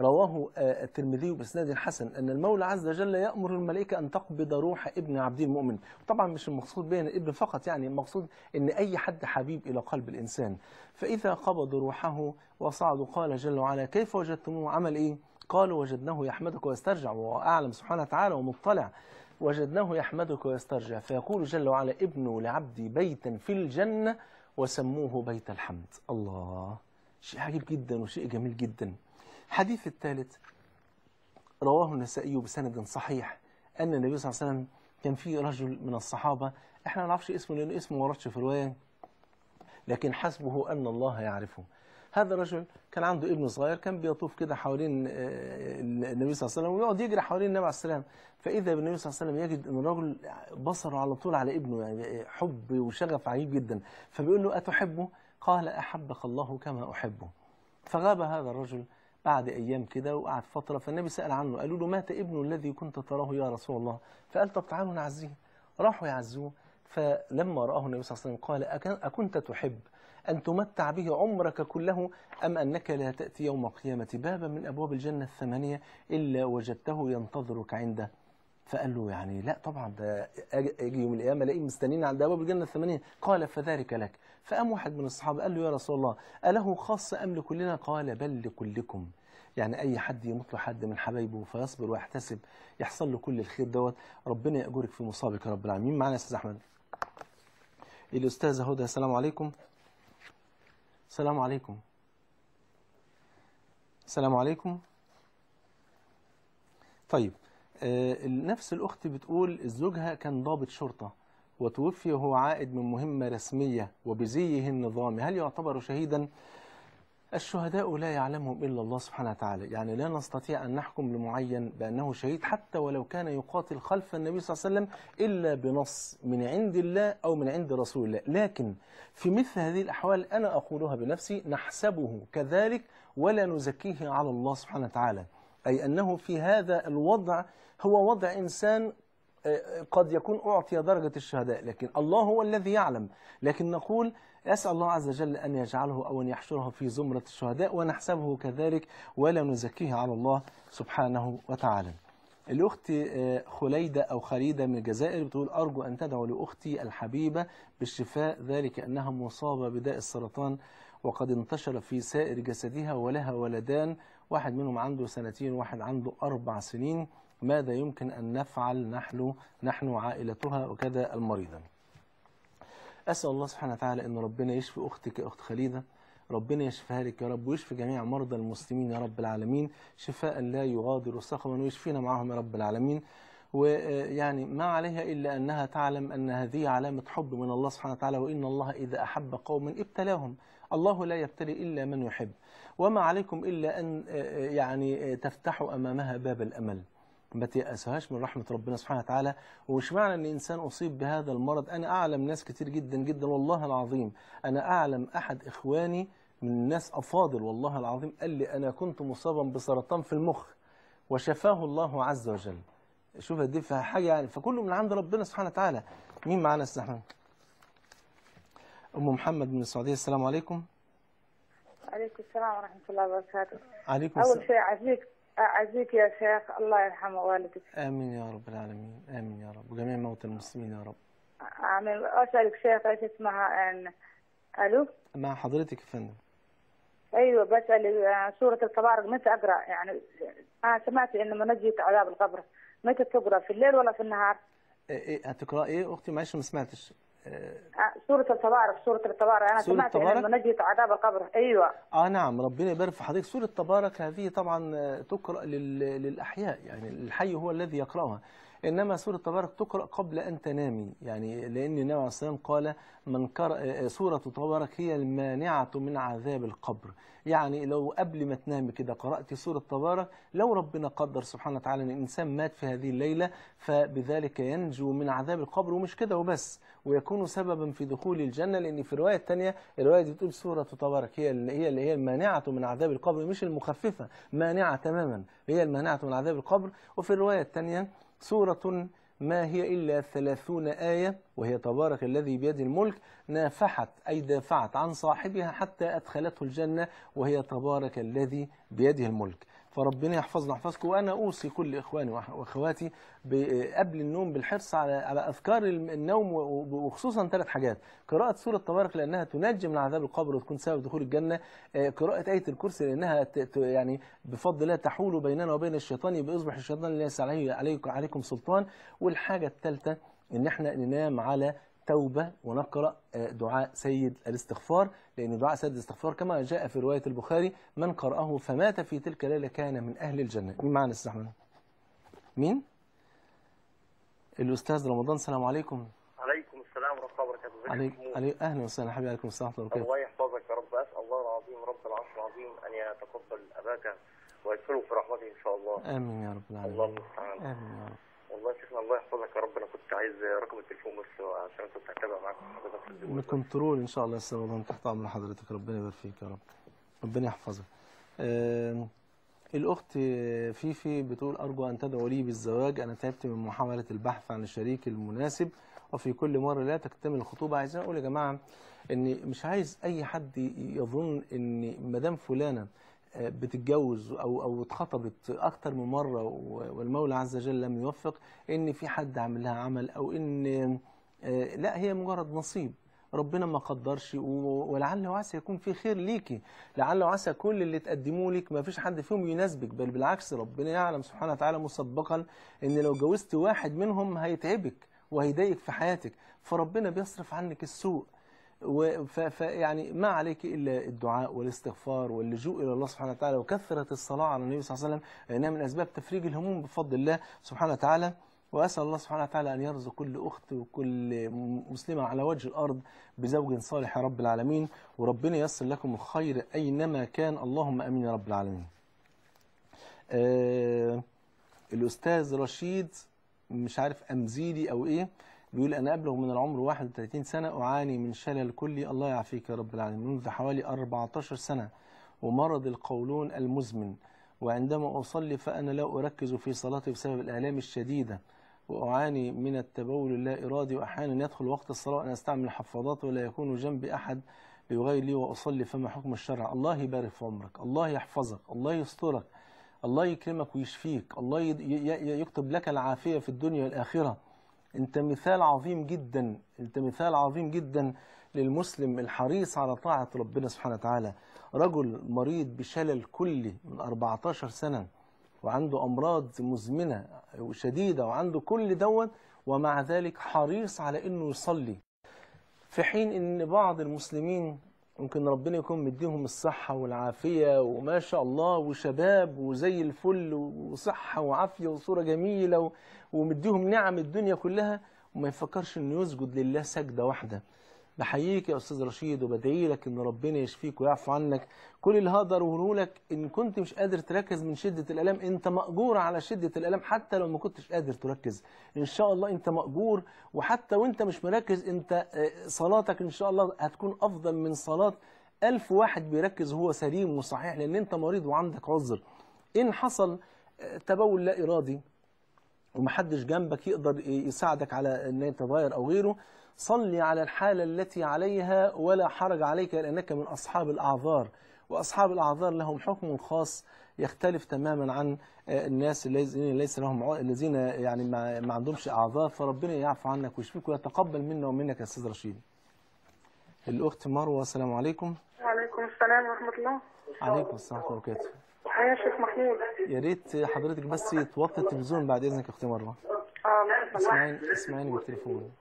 رواه آه، الترمذي باسناد حسن ان المولى عز وجل يامر الملائكه ان تقبض روح ابن عبد المؤمن طبعا مش المقصود بين الابن فقط يعني المقصود ان اي حد حبيب الى قلب الانسان فاذا قبض روحه وصعد قال جل وعلا كيف وجدتموه عمل ايه قالوا وجدناه يحمدك ويسترجع وهو أعلم سبحانه وتعالى ومطلع وجدناه يحمدك ويسترجع فيقول جل وعلا ابنوا لعبدي بيتا في الجنة وسموه بيت الحمد الله شيء عجيب جدا وشيء جميل جدا حديث الثالث رواه النسائي بسند صحيح أن النبي صلى الله عليه وسلم كان في رجل من الصحابة احنا ما نعرفش اسمه لأنه اسمه ما وردش في رواية لكن حسبه أن الله يعرفه هذا الرجل كان عنده ابن صغير كان بيطوف كده حوالين آه، النبي صلى الله عليه وسلم ويقعد يجري حوالين النبي عليه السلام فاذا بالنبي صلى الله عليه وسلم يجد ان الرجل بصره على طول على ابنه يعني حب وشغف عجيب جدا فبيقول له اتحبه قال احبك الله كما احبه فغاب هذا الرجل بعد أيام كده وقعد فترة فالنبي سأل عنه قالوا له مات ابنه الذي كنت تراه يا رسول الله فقال طب تعالوا نعزيه راحوا يعزوه فلما رآه النبي صلى الله عليه وسلم قال أكنت تحب أن تمتع به عمرك كله أم أنك لا تأتي يوم القيامة بابا من أبواب الجنة الثمانية إلا وجدته ينتظرك عنده فقال له يعني لا طبعا ده اجي يوم القيامه الاقيه مستنين عند ابواب الجنه الثمانيه قال فذلك لك فقام واحد من الصحابه قال له يا رسول الله اله خاص ام لكلنا قال بل لكلكم يعني اي حد يموت له حد من حبايبه فيصبر ويحتسب يحصل له كل الخير دوت ربنا ياجرك في مصابك يا رب العالمين معانا يا استاذ احمد الاستاذه هدى السلام عليكم السلام عليكم السلام عليكم طيب آه نفس الأخت بتقول زوجها كان ضابط شرطة وتوفي وهو عائد من مهمة رسمية وبزيه النظامي هل يعتبر شهيدا الشهداء لا يعلمهم إلا الله سبحانه وتعالى يعني لا نستطيع أن نحكم لمعين بأنه شهيد حتى ولو كان يقاتل خلف النبي صلى الله عليه وسلم إلا بنص من عند الله أو من عند رسول الله لكن في مثل هذه الأحوال أنا أقولها بنفسي نحسبه كذلك ولا نزكيه على الله سبحانه وتعالى أي أنه في هذا الوضع هو وضع إنسان آه، قد يكون أعطي درجة الشهداء لكن الله هو الذي يعلم لكن نقول أسأل الله عز وجل أن يجعله أو أن يحشره في زمرة الشهداء ونحسبه كذلك ولا نزكيه على الله سبحانه وتعالى الأخت آه، خليدة أو خليدة من الجزائر بتقول أرجو أن تدعو لأختي الحبيبة بالشفاء ذلك أنها مصابة بداء السرطان وقد انتشر في سائر جسدها ولها ولدان واحد منهم عنده سنتين واحد عنده أربع سنين ماذا يمكن أن نفعل نحن نحن عائلتها وكذا المريضة اسال الله سبحانه وتعالى ان ربنا يشفي اختك يا اخت خليده ربنا يشفيها لك يا رب ويشفي جميع مرضى المسلمين يا رب العالمين شفاء لا يغادر سقما ويشفينا معهم يا رب العالمين ويعني ما عليها إلا أنها تعلم أن هذه علامة حب من الله سبحانه وتعالى وإن الله إذا أحب قوما ابتلاهم الله لا يبتلي إلا من يحب وما عليكم إلا أن آه، آه، يعني آه، تفتحوا أمامها باب الأمل ما تيأسهاش من رحمة ربنا سبحانه وتعالى ومش معنى أن إنسان أصيب بهذا المرض أنا أعلم ناس كتير جدا جدا والله العظيم أنا أعلم أحد إخواني من الناس أفاضل والله العظيم قال لي أنا كنت مصابا بسرطان في المخ وشفاه الله عز وجل شوف دي حاجة يعني فكله من عند ربنا سبحانه وتعالى مين معانا يا أستاذ أحمد؟ أم محمد من السعودية السلام عليكم عليكم السلام ورحمة الله وبركاته عليكم السلام أول شيء عافيك أعزيك يا شيخ الله يرحم والدك آمين يا رب العالمين آمين يا رب وجميع موتى المسلمين يا رب آمين أسألك شيخ إيش اسمها أن... ألو مع حضرتك يا فندم أيوة بسأل آه، سورة الطوارق متى أقرأ يعني أنا آه، سمعت إن منجية عذاب القبر متى تقرأ في الليل ولا في النهار؟ إيه, إيه، هتقرأ إيه أختي معلش ما سمعتش آه، سورة التبارك سورة التبارك أنا سورة سمعت التبارك؟ أنه نجية عذاب القبر أيوة آه نعم ربنا يبارك في حضرتك سورة التبارك هذه طبعا آه، تقرأ للأحياء يعني الحي هو الذي يقرأها إنما سورة تبارك تقرأ قبل أن تنامي يعني لأن النبي عليه السلام قال من قرأ آه، سورة تبارك هي المانعة من عذاب القبر يعني لو قبل ما تنامي كده قرأت سورة تبارك لو ربنا قدر سبحانه وتعالى أن الإنسان مات في هذه الليلة فبذلك ينجو من عذاب القبر ومش كده وبس ويكون سببا في دخول الجنة لأن في الرواية الثانية الرواية دي بتقول سورة تبارك هي هي اللي هي المانعة من عذاب القبر مش المخففة مانعة تماما هي المانعة من عذاب القبر وفي الرواية الثانية سورة ما هي إلا ثلاثون آية وهي تبارك الذي بيد الملك نافحت أي دافعت عن صاحبها حتى أدخلته الجنة وهي تبارك الذي بيده الملك فربنا يحفظنا ويحفظكم وانا اوصي كل اخواني واخواتي قبل النوم بالحرص على على اذكار النوم وخصوصا ثلاث حاجات قراءه سوره تبارك لانها تنجي من عذاب القبر وتكون سبب دخول الجنه آه، قراءه ايه الكرسي لانها يعني بفضل الله تحول بيننا وبين الشيطان بيصبح الشيطان ليس عليه عليكم عليكم سلطان والحاجه الثالثه ان احنا ننام على التوبة ونقرأ آه، دعاء سيد الاستغفار لأن دعاء سيد الاستغفار كما جاء في رواية البخاري من قرأه فمات في تلك الليلة كان من أهل الجنة مين معنا استحمل مين؟ الأستاذ رمضان السلام عليكم عليكم السلام ورحمة الله وبركاته عليك علي أهلا وسهلا حبيبي عليكم السلام ورحمة الله وبركاته الله يحفظك يا رب أسأل الله العظيم رب العرش العظيم أن يتقبل أباك ويدخله في رحمته إن شاء الله آمين يا رب العالمين الله المستعان آمين يا رب والله شيخنا الله يحفظك يا رب انا كنت عايز رقم التليفون بس عشان كنت هتابع معاك حضرتك الكنترول ان شاء الله يسر والله انت تحت امر حضرتك ربنا يبارك فيك يا رب ربنا يحفظك آه الأخت فيفي بتقول أرجو أن تدعو لي بالزواج أنا تعبت من محاولة البحث عن الشريك المناسب وفي كل مرة لا تكتمل الخطوبة عايزين أقول يا جماعة إن مش عايز أي حد يظن إن مدام فلانة بتتجوز او او اتخطبت اكتر من مره والمولى عز وجل لم يوفق ان في حد عامل لها عمل او ان آه، لا هي مجرد نصيب ربنا ما قدرش ولعل وعسى يكون في خير ليكي لعل وعسى كل اللي تقدموه لك ما فيش حد فيهم يناسبك بل بالعكس ربنا يعلم سبحانه وتعالى مسبقا ان لو جوزت واحد منهم هيتعبك وهيضايقك في حياتك فربنا بيصرف عنك السوء يعني ما عليك إلا الدعاء والاستغفار واللجوء إلى الله سبحانه وتعالى وكثرة الصلاة على النبي صلى الله عليه وسلم لأنها من أسباب تفريج الهموم بفضل الله سبحانه وتعالى وأسأل الله سبحانه وتعالى أن يرزق كل أخت وكل مسلمة على وجه الأرض بزوج صالح يا رب العالمين وربنا ييسر لكم الخير أينما كان اللهم أمين يا رب العالمين آه الأستاذ رشيد مش عارف أمزيلي أو إيه بيقول أنا ابلغ من العمر 31 سنة أعاني من شلل كلي الله يعافيك يا رب العالمين منذ حوالي 14 سنة ومرض القولون المزمن وعندما أصلي فأنا لا أركز في صلاتي بسبب الآلام الشديدة وأعاني من التبول اللا إرادي وأحيانا يدخل وقت الصلاة وأنا أستعمل حفاضات ولا يكون جنبي أحد ليغير لي وأصلي فما حكم الشرع الله يبارك في عمرك الله يحفظك الله يسترك الله يكرمك ويشفيك الله يكتب لك العافية في الدنيا والآخرة انت مثال عظيم جدا انت مثال عظيم جدا للمسلم الحريص على طاعة ربنا سبحانه وتعالى رجل مريض بشلل كلي من 14 سنة وعنده أمراض مزمنة وشديدة وعنده كل دوت ومع ذلك حريص على أنه يصلي في حين أن بعض المسلمين ممكن ربنا يكون مديهم الصحة والعافية وما شاء الله وشباب وزي الفل وصحة وعافية وصورة جميلة ومديهم نعم الدنيا كلها وما يفكرش انه يسجد لله سجده واحده بحييك يا استاذ رشيد وبدعي لك ان ربنا يشفيك ويعفو عنك كل اللي هقدر اقوله لك ان كنت مش قادر تركز من شده الالام انت ماجور على شده الالام حتى لو ما كنتش قادر تركز ان شاء الله انت ماجور وحتى وانت مش مركز انت آه، صلاتك ان شاء الله هتكون افضل من صلاه ألف واحد بيركز وهو سليم وصحيح لان انت مريض وعندك عذر ان حصل آه، تبول لا ارادي ومحدش جنبك يقدر يساعدك على ان انت تغير او غيره صلي على الحالة التي عليها ولا حرج عليك لأنك من أصحاب الأعذار وأصحاب الأعذار لهم حكم خاص يختلف تماما عن آه، الناس الذين ليس لهم الذين يعني ما عندهمش أعذار فربنا يعفو عنك ويشفيك ويتقبل منا ومنك يا أستاذ رشيد. الأخت مروة السلام عليكم. وعليكم السلام ورحمة الله. عليكم السلام ورحمة الله وبركاته. أنا شيخ محمود يا ريت حضرتك بس توطي التلفزيون بعد إذنك أختي مروة اه اسمعيني اسمعيني بالتليفون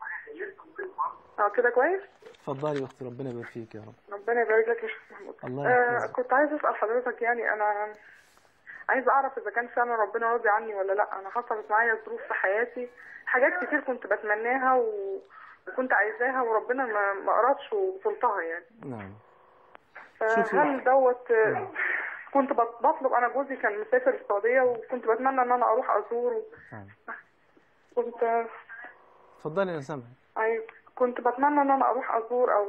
اه كده كويس؟ اتفضلي يا اختي ربنا يبارك فيك يا رب ربنا يبارك لك يا شيخ محمود الله آه كنت عايز اسال حضرتك يعني انا عايز اعرف اذا كان فعلا ربنا راضي عني ولا لا انا حصلت معايا ظروف في حياتي حاجات كتير كنت بتمناها و... وكنت عايزاها وربنا ما ما قربش يعني نعم آه، هل دوت نعم. كنت بطلب انا جوزي كان مسافر السعوديه وكنت بتمنى ان انا اروح ازوره أيوة. كنت اتفضلي يا سامح ايوه كنت بتمنى ان انا اروح ازور او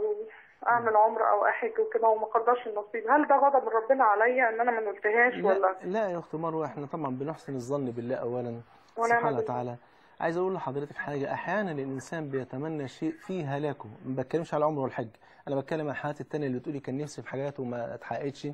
اعمل عمره او احج وكده وما قدرش النصيب هل ده غضب من ربنا عليا ان انا ما قلتهاش ولا لا يا اخت مروه احنا طبعا بنحسن الظن بالله اولا سبحانه وتعالى عايز اقول لحضرتك حاجه احيانا الانسان بيتمنى شيء في هلاكه ما بتكلمش على عمره والحج انا بتكلم على الحالات الثانيه اللي بتقولي كان نفسي في حاجات وما اتحققتش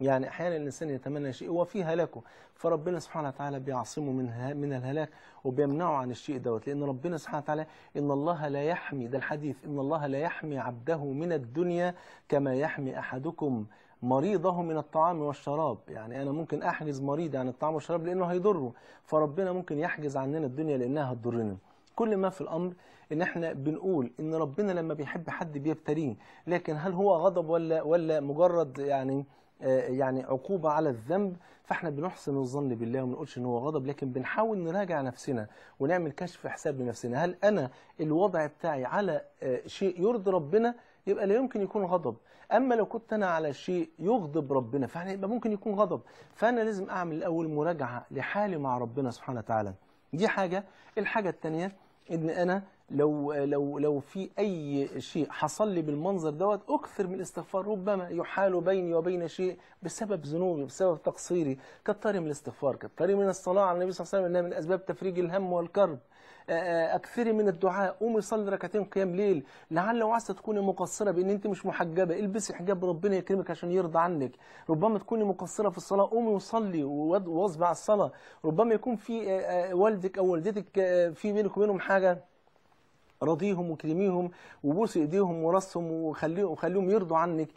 يعني احيانا الانسان يتمنى شيء وفي هلاكه فربنا سبحانه وتعالى بيعصمه من من الهلاك وبيمنعه عن الشيء دوت لان ربنا سبحانه وتعالى ان الله لا يحمي ده الحديث ان الله لا يحمي عبده من الدنيا كما يحمي احدكم مريضه من الطعام والشراب يعني انا ممكن احجز مريض عن الطعام والشراب لانه هيضره فربنا ممكن يحجز عننا الدنيا لانها هتضرنا كل ما في الامر ان احنا بنقول ان ربنا لما بيحب حد بيبتليه لكن هل هو غضب ولا ولا مجرد يعني آه، يعني عقوبه على الذنب فاحنا بنحسن الظن بالله وما ان هو غضب لكن بنحاول نراجع نفسنا ونعمل كشف حساب لنفسنا هل انا الوضع بتاعي على آه، شيء يرضي ربنا يبقى لا يمكن يكون غضب اما لو كنت انا على شيء يغضب ربنا فاحنا يبقى ممكن يكون غضب فانا لازم اعمل الاول مراجعه لحالي مع ربنا سبحانه وتعالى دي حاجه الحاجه الثانيه ان انا لو لو لو في اي شيء حصل لي بالمنظر دوت اكثر من الاستغفار ربما يحال بيني وبين شيء بسبب ذنوبي بسبب تقصيري كثر من الاستغفار كثر من الصلاه على النبي صلى الله عليه وسلم انها من اسباب تفريج الهم والكرب اكثري من الدعاء قومي صلي ركعتين قيام ليل لعل وعسى تكوني مقصره بان انت مش محجبه البسي حجاب ربنا يكرمك عشان يرضى عنك ربما تكوني مقصره في الصلاه قومي وصلي واصبع الصلاه ربما يكون في والدك او والدتك في بينك وبينهم حاجه راضيهم وكرميهم وبوس ايديهم وراسهم وخليهم وخليهم يرضوا عنك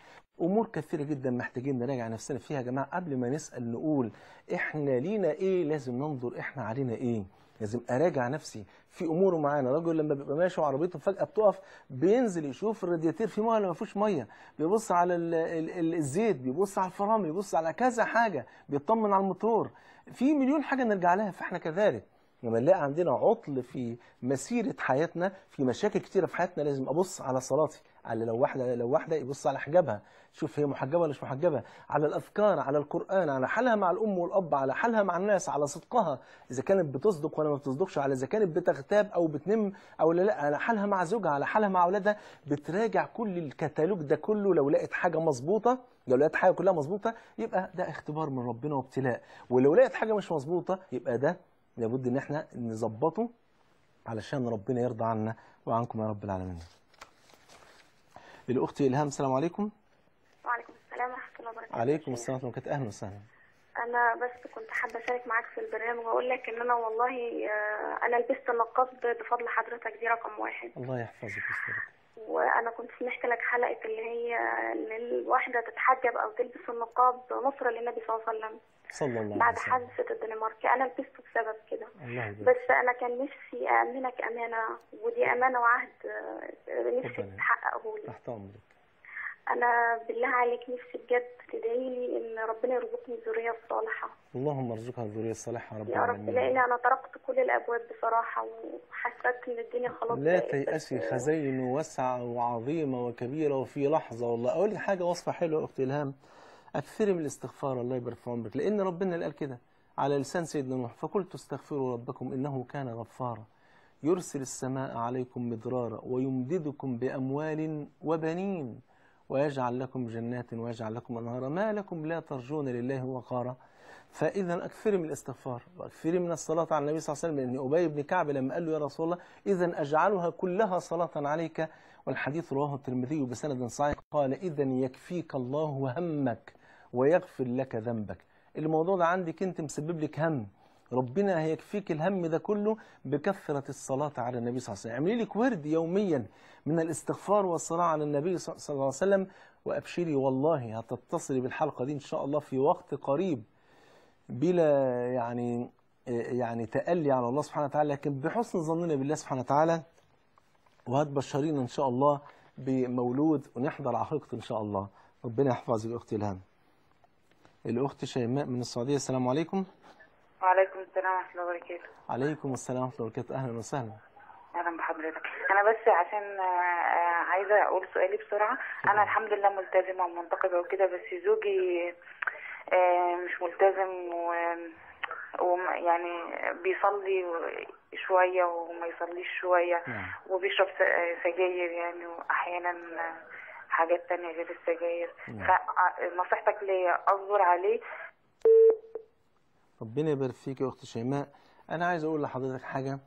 امور كثيره جدا محتاجين نراجع نفسنا فيها يا جماعه قبل ما نسال نقول احنا لينا ايه لازم ننظر احنا علينا ايه لازم اراجع نفسي في اموره معانا راجل لما بيبقى ماشي وعربيته فجاه بتقف بينزل يشوف الرادياتير فيه ميه ولا ما فيهوش ميه بيبص على الـ الـ الـ الزيت بيبص على الفرامل بيبص على كذا حاجه بيطمن على الموتور في مليون حاجه نرجع لها فاحنا كذلك لما نلاقي عندنا عطل في مسيره حياتنا في مشاكل كتيره في حياتنا لازم ابص على صلاتي على لو واحده لو واحده يبص على حجابها شوف هي محجبه ولا مش محجبه على الاذكار على القران على حالها مع الام والاب على حالها مع الناس على صدقها اذا كانت بتصدق ولا ما بتصدقش على اذا كانت بتغتاب او بتنم او لا لا على حالها مع زوجها على حالها مع اولادها بتراجع كل الكتالوج ده كله لو لقيت حاجه مظبوطه لو لقيت حاجه كلها مظبوطه يبقى ده اختبار من ربنا وابتلاء ولو لقيت حاجه مش مظبوطه يبقى ده لابد ان احنا نظبطه علشان ربنا يرضى عنا وعنكم يا رب العالمين. الاخت الهام السلام عليكم. وعليكم السلام ورحمه الله وبركاته. عليكم السلام ورحمه الله وبركاته اهلا وسهلا. انا بس كنت حابه اشارك معاك في البرنامج واقول لك ان انا والله آه، انا لبست النقاب بفضل حضرتك دي رقم واحد. الله يحفظك ويسترك. وانا كنت سمعت لك حلقه اللي هي ان الواحده تتحجب او تلبس النقاب نصره للنبي صلى الله عليه وسلم صلى الله بعد حادثه الدنمارك انا لبسته بسبب كده بس انا كان نفسي امنك امانه ودي امانه وعهد آه، نفسي تحققه لي تحت امرك انا بالله عليك نفسي بجد تدعي لي ان ربنا يرزقني ذريه صالحه اللهم ارزقها الذريه الصالحه يا رب يا رب لان انا طرقت كل الابواب بصراحه وحسيت ان الدنيا خلاص لا تيأسي خزين واسعه وعظيمه وكبيره وفي لحظه والله اقول لك حاجه وصفه حلوه اختي الهام اكثري من الاستغفار الله يبارك في عمرك لان ربنا اللي قال كده على لسان سيدنا نوح فقلت استغفروا ربكم انه كان غفارا يرسل السماء عليكم مدرارا ويمددكم باموال وبنين ويجعل لكم جنات ويجعل لكم أنهارا ما لكم لا ترجون لله وقارا فإذا أكثري من الاستغفار وأكثري من الصلاة على النبي صلى الله عليه وسلم لأن أبي بن كعب لما قال له يا رسول الله إذا أجعلها كلها صلاة عليك والحديث رواه الترمذي بسند صحيح قال إذا يكفيك الله همك ويغفر لك ذنبك الموضوع ده عندك أنت مسبب لك هم ربنا هيكفيك الهم ده كله بكثرة الصلاة على النبي صلى الله عليه وسلم اعملي لك ورد يوميا من الاستغفار والصلاة على النبي صلى الله عليه وسلم وأبشري والله هتتصلي بالحلقة دي إن شاء الله في وقت قريب بلا يعني يعني تألي على الله سبحانه وتعالى لكن بحسن ظننا بالله سبحانه وتعالى وهتبشرينا إن شاء الله بمولود ونحضر عقيقته إن شاء الله ربنا يحفظك أختي الهم الأخت شيماء من السعودية السلام عليكم وعليكم السلام ورحمة الله وبركاته عليكم السلام ورحمة الله وبركاته أهلا وسهلا اهلا بحضرتك انا بس عشان آه، عايزه اقول سؤالي بسرعه انا الحمد لله ملتزمه ومنتقده وكده بس زوجي آه، مش ملتزم و ويعني بيصلي شويه وما يصليش شويه نعم. وبيشرب آه، سجاير يعني واحيانا حاجات تانية غير السجاير نعم. فنصيحتك ليا اصبر عليه ربنا يبارك فيك يا اخت شيماء انا عايز اقول لحضرتك حاجه آه،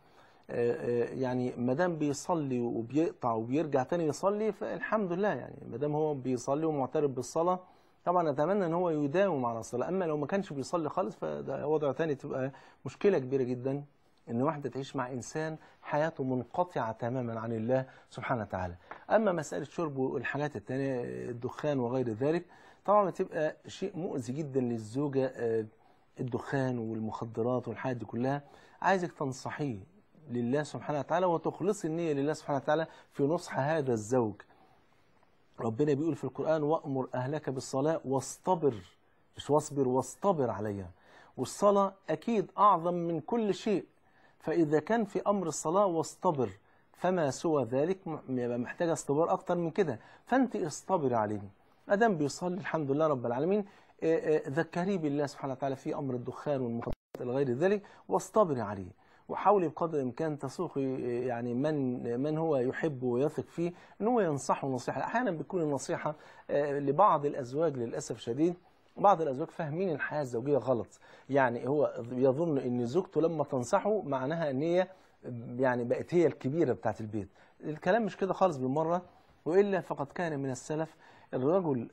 آه، يعني ما دام بيصلي وبيقطع وبيرجع تاني يصلي فالحمد لله يعني ما دام هو بيصلي ومعترف بالصلاه طبعا اتمنى ان هو يداوم على الصلاه اما لو ما كانش بيصلي خالص فده وضع تاني تبقى مشكله كبيره جدا ان واحده تعيش مع انسان حياته منقطعه تماما عن الله سبحانه وتعالى اما مساله شرب والحاجات التانيه الدخان وغير ذلك طبعا بتبقى شيء مؤذي جدا للزوجه آه، الدخان والمخدرات والحاجات دي كلها عايزك تنصحيه لله سبحانه وتعالى وتخلصي النية لله سبحانه وتعالى في نصح هذا الزوج ربنا بيقول في القرآن وأمر أهلك بالصلاة واصطبر مش واصبر واصطبر عليها والصلاة أكيد أعظم من كل شيء فإذا كان في أمر الصلاة واصطبر فما سوى ذلك يبقى محتاجة اصطبار أكتر من كده فأنت اصطبر عليه أدم بيصلي الحمد لله رب العالمين إيه، إيه، ذكري بالله سبحانه وتعالى في أمر الدخان والمخدرات إلى غير ذلك واصطبري عليه وحاولي بقدر الامكان تسوقي إيه، يعني من من هو يحب ويثق فيه ان هو ينصحه نصيحه، احيانا بتكون النصيحه لبعض الازواج للاسف الشديد بعض الازواج فاهمين الحياه الزوجيه غلط، يعني هو يظن ان زوجته لما تنصحه معناها ان هي يعني بقت هي الكبيره بتاعت البيت، الكلام مش كده خالص بالمره والا فقد كان من السلف الرجل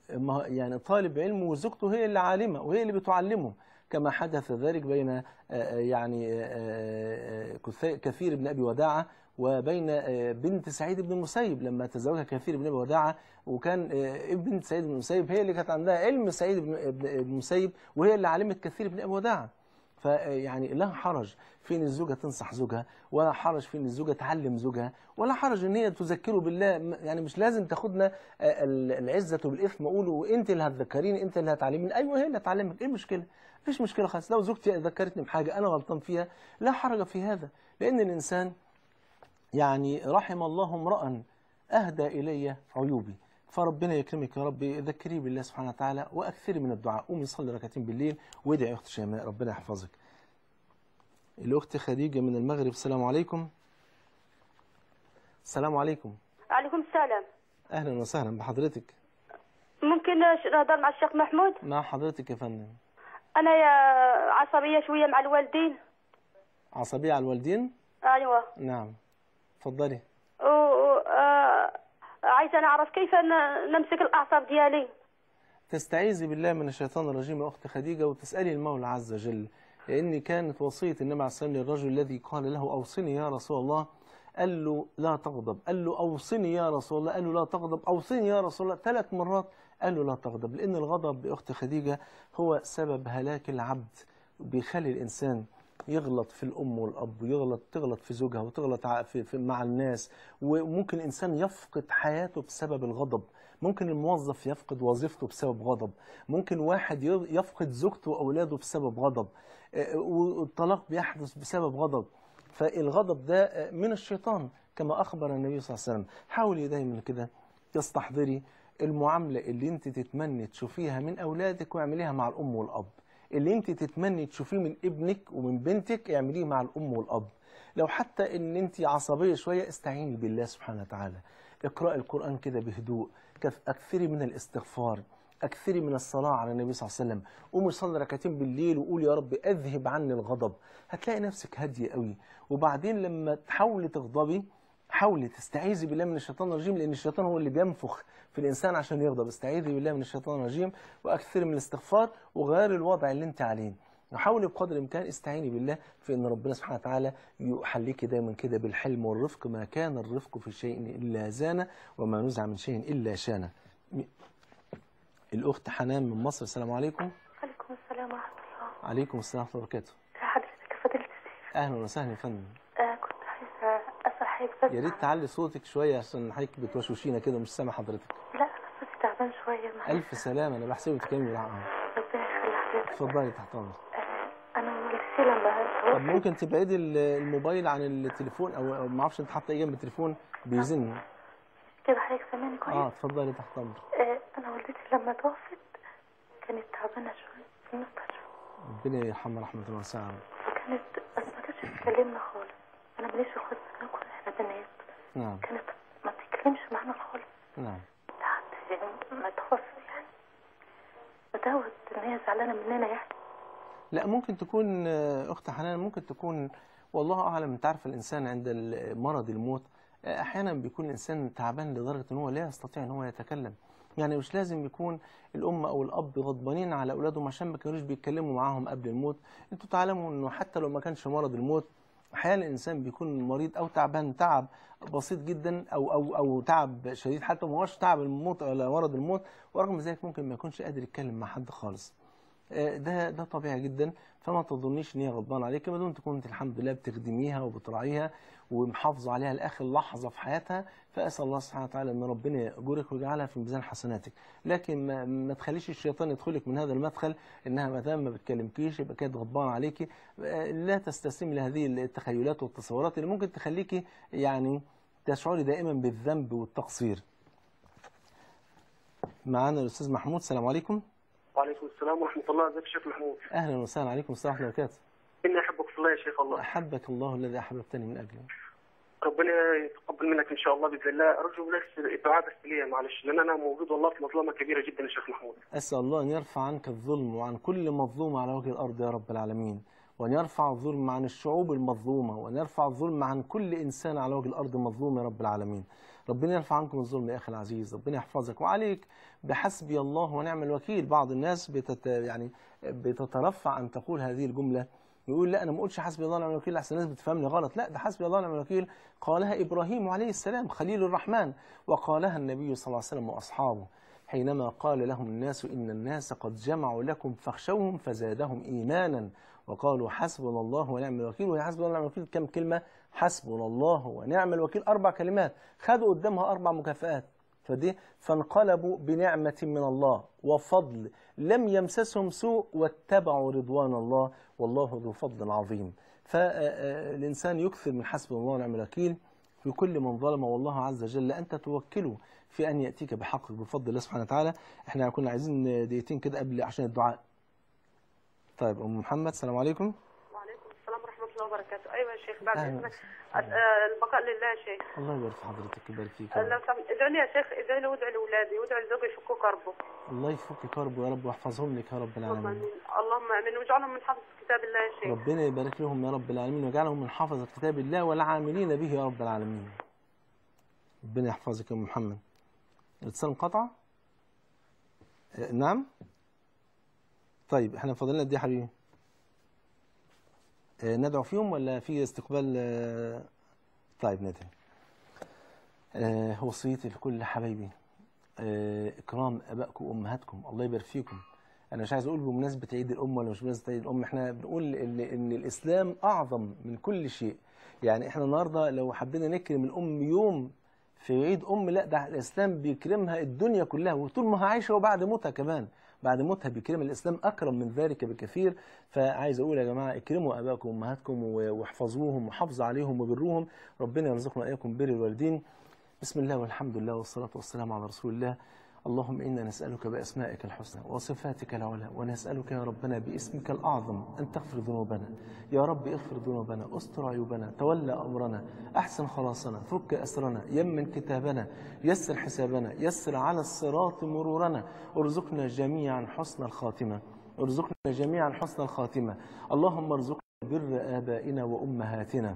يعني طالب علم وزوجته هي اللي عالمة وهي اللي بتعلمه كما حدث ذلك بين آه، آه، يعني آه، كثير بن أبي وداعة وبين بنت سعيد بن المسيب لما تزوجها كثير بن ابي وداعه وكان بنت سعيد بن المسيب هي اللي كانت عندها علم سعيد بن المسيب وهي اللي علمت كثير بن ابي وداعه فيعني لا حرج في ان الزوجه تنصح زوجها ولا حرج في ان الزوجه تعلم زوجها ولا حرج ان هي تذكره بالله يعني مش لازم تاخدنا آه، العزه بالاثم اقوله وانت اللي هتذكريني انت اللي هتعلميني ايوه هي اللي هتعلمك ايه المشكله مفيش مشكله خالص لو زوجتي ذكرتني بحاجه انا غلطان فيها لا حرج في هذا لان الانسان يعني رحم الله امرا اهدى الي عيوبي فربنا يكرمك يا رب ذكري بالله سبحانه وتعالى واكثري من الدعاء قومي صلي ركعتين بالليل وادعي يا اخت شيماء ربنا يحفظك الاخت خديجه من المغرب السلام عليكم السلام عليكم وعليكم السلام اهلا وسهلا بحضرتك ممكن نهضر مع الشيخ محمود مع حضرتك يا فندم انا يا عصبيه شويه مع الوالدين عصبيه على الوالدين ايوه نعم اتفضلي آه، عايزه نعرف كيف نمسك الاعصاب ديالي تستعيذي بالله من الشيطان الرجيم يا اخت خديجه وتسالي المولى عز وجل لان كانت وصيه النبي عليه الصلاه للرجل الذي قال له اوصني يا رسول الله قال له لا تغضب قال له اوصني يا رسول الله قال له لا تغضب اوصني يا رسول الله ثلاث مرات قال له لا تغضب لان الغضب باخت خديجه هو سبب هلاك العبد بيخلي الانسان يغلط في الام والاب ويغلط تغلط في زوجها وتغلط في, في مع الناس وممكن الانسان يفقد حياته بسبب الغضب ممكن الموظف يفقد وظيفته بسبب غضب ممكن واحد يفقد زوجته واولاده بسبب غضب آه، والطلاق بيحدث بسبب غضب فالغضب ده آه، من الشيطان كما اخبر النبي صلى الله عليه وسلم حاولي دايما كده تستحضري المعامله اللي انت تتمني تشوفيها من اولادك واعمليها مع الام والاب اللي انت تتمني تشوفيه من ابنك ومن بنتك اعمليه مع الام والاب لو حتى ان انت عصبيه شويه استعيني بالله سبحانه وتعالى اقرأي القرآن كده بهدوء أكثري من الاستغفار أكثري من الصلاة على النبي صلى الله عليه وسلم قومي صلي ركعتين بالليل وقولي يا رب أذهب عني الغضب هتلاقي نفسك هادية قوي وبعدين لما تحاولي تغضبي حاولي تستعيذي بالله من الشيطان الرجيم لان الشيطان هو اللي بينفخ في الانسان عشان يغضب استعيذي بالله من الشيطان الرجيم واكثري من الاستغفار وغير الوضع اللي انت عليه وحاولي بقدر الامكان استعيني بالله في ان ربنا سبحانه وتعالى يحليك دايما كده بالحلم والرفق ما كان الرفق في شيء الا زانه وما نزع من شيء الا شانه الاخت حنان من مصر السلام عليكم وعليكم السلام ورحمه الله عليكم السلام ورحمه الله وبركاته حضرتك يا اهلا وسهلا يا فندم يا ريت تعلي صوتك شويه عشان حضرتك بتوشوشينا كده مش سامع حضرتك لا صوتي تعبان شويه معلش الف سلامه انا بحسبك بتتكلمي معاها ربنا يخلي حضرتك اتفضلي تحت امرك آه، انا نفسي لما طب ممكن تبعدي الموبايل عن التليفون او ما اعرفش انت حاطه ايه جنب التليفون بيزن كده حضرتك سامعني كويس اه اتفضلي تحت امرك آه، انا والدتي لما توفت كانت تعبانه شويه في المستشفى ربنا يرحمها رحمه الله وسعها كانت بس ما كانتش بتكلمنا خالص نعم كانت ما تتكلمش معنا خالص نعم ما تخص يعني فتوت ان هي زعلانه مننا يعني لا ممكن تكون اخت حنان ممكن تكون والله اعلم انت عارف الانسان عند مرض الموت احيانا بيكون الانسان تعبان لدرجه ان هو لا يستطيع ان هو يتكلم يعني مش لازم يكون الام او الاب غضبانين على اولادهم عشان ما كانوش بيتكلموا معاهم قبل الموت انتوا تعلموا انه حتى لو ما كانش مرض الموت احيانا الانسان بيكون مريض او تعبان تعب بسيط جدا او او او تعب شديد حتى ما هوش تعب الموت ولا مرض الموت ورغم ذلك ممكن ما يكونش قادر يتكلم مع حد خالص آه، ده ده طبيعي جدا فما تظنيش ان هي غضبان عليك ما دمت تكون انت الحمد لله بتخدميها وبتراعيها ومحافظه عليها لاخر لحظه في حياتها فاسال الله سبحانه وتعالى ان ربنا يجورك ويجعلها في ميزان حسناتك لكن ما, ما تخليش الشيطان يدخلك من هذا المدخل انها ما دام ما بتكلمكيش يبقى كانت غضبان عليكي آه، لا تستسلمي لهذه التخيلات والتصورات اللي ممكن تخليكي يعني تشعري دائما بالذنب والتقصير معانا الاستاذ محمود السلام عليكم وعليكم السلام ورحمه الله ازيك يا شيخ محمود اهلا وسهلا عليكم السلام ورحمه الله وبركاته اني احبك في الله يا شيخ الله احبك الله الذي احببتني من اجله ربنا يتقبل منك ان شاء الله باذن الله ارجو بس الدعاء بس ليا معلش لان انا موجود والله في مظلمه كبيره جدا يا شيخ محمود اسال الله ان يرفع عنك الظلم وعن كل مظلوم على وجه الارض يا رب العالمين وأن يرفع الظلم عن الشعوب المظلومة وأن يرفع الظلم عن كل إنسان على وجه الأرض مظلوم يا رب العالمين ربنا يرفع عنكم الظلم يا اخي العزيز ربنا يحفظك وعليك بحسبي الله ونعم الوكيل بعض الناس بتت يعني بتترفع ان تقول هذه الجمله يقول لا انا ما اقولش حسبي الله ونعم الوكيل احسن الناس بتفهمني غلط لا ده حسبي الله ونعم الوكيل قالها ابراهيم عليه السلام خليل الرحمن وقالها النبي صلى الله عليه وسلم واصحابه حينما قال لهم الناس إن الناس قد جمعوا لكم فاخشوهم فزادهم إيمانا وقالوا حسبنا الله ونعم الوكيل وحسبنا الله ونعم الوكيل كم كلمة حسبنا الله ونعم الوكيل أربع كلمات خدوا قدامها أربع مكافآت فدي فانقلبوا بنعمة من الله وفضل لم يمسسهم سوء واتبعوا رضوان الله والله ذو فضل عظيم فالإنسان آه، آه، يكثر من حسب الله ونعم الوكيل في كل من ظلم والله عز وجل أنت توكله في أن يأتيك بحقك بفضل الله سبحانه وتعالى احنا كنا عايزين دقيقتين كده قبل عشان الدعاء طيب أم محمد السلام عليكم وبركاته أيوة يا شيخ بعد إذنك البقاء لله يا شيخ الله يبارك في حضرتك يبارك فيك لو سمحت ادعوني يا شيخ ادعني وادعي لأولادي وادعي لزوجي يفكوا كربه الله يفك كربه يا رب واحفظهم لك يا رب العالمين اللهم آمين واجعلهم من حفظ كتاب الله يا شيخ ربنا يبارك لهم يا رب العالمين واجعلهم من حفظ كتاب الله والعاملين به يا رب العالمين ربنا يحفظك يا محمد الاتصال انقطع إيه، نعم طيب احنا فاضلنا قد ايه يا حبيبي آه، ندعو فيهم ولا في استقبال آه، طيب ندعو آه، وصيتي لكل حبايبي اكرام ابائكم وامهاتكم الله يبارك فيكم انا مش عايز اقول بمناسبه عيد الام ولا مش بمناسبه عيد الام احنا بنقول ان, إن الاسلام اعظم من كل شيء يعني احنا النهارده لو حبينا نكرم الام يوم في عيد ام لا ده الاسلام بيكرمها الدنيا كلها وطول ما هي عايشه وبعد موتها كمان بعد موتها بيكرم الإسلام أكرم من ذلك بكثير فعايز أقول يا جماعة اكرموا آبائكم وأمهاتكم واحفظوهم وحافظوا عليهم وبروهم ربنا يرزقنا إياكم بر الوالدين بسم الله والحمد لله والصلاة والسلام على رسول الله اللهم إنا نسألك بأسمائك الحسنى وصفاتك العلى ونسألك يا ربنا باسمك الأعظم أن تغفر ذنوبنا يا رب اغفر ذنوبنا استر عيوبنا تولى أمرنا أحسن خلاصنا فك أسرنا يمن كتابنا يسر حسابنا يسر على الصراط مرورنا ارزقنا جميعا حسن الخاتمة ارزقنا جميعا حسن الخاتمة اللهم ارزقنا بر آبائنا وأمهاتنا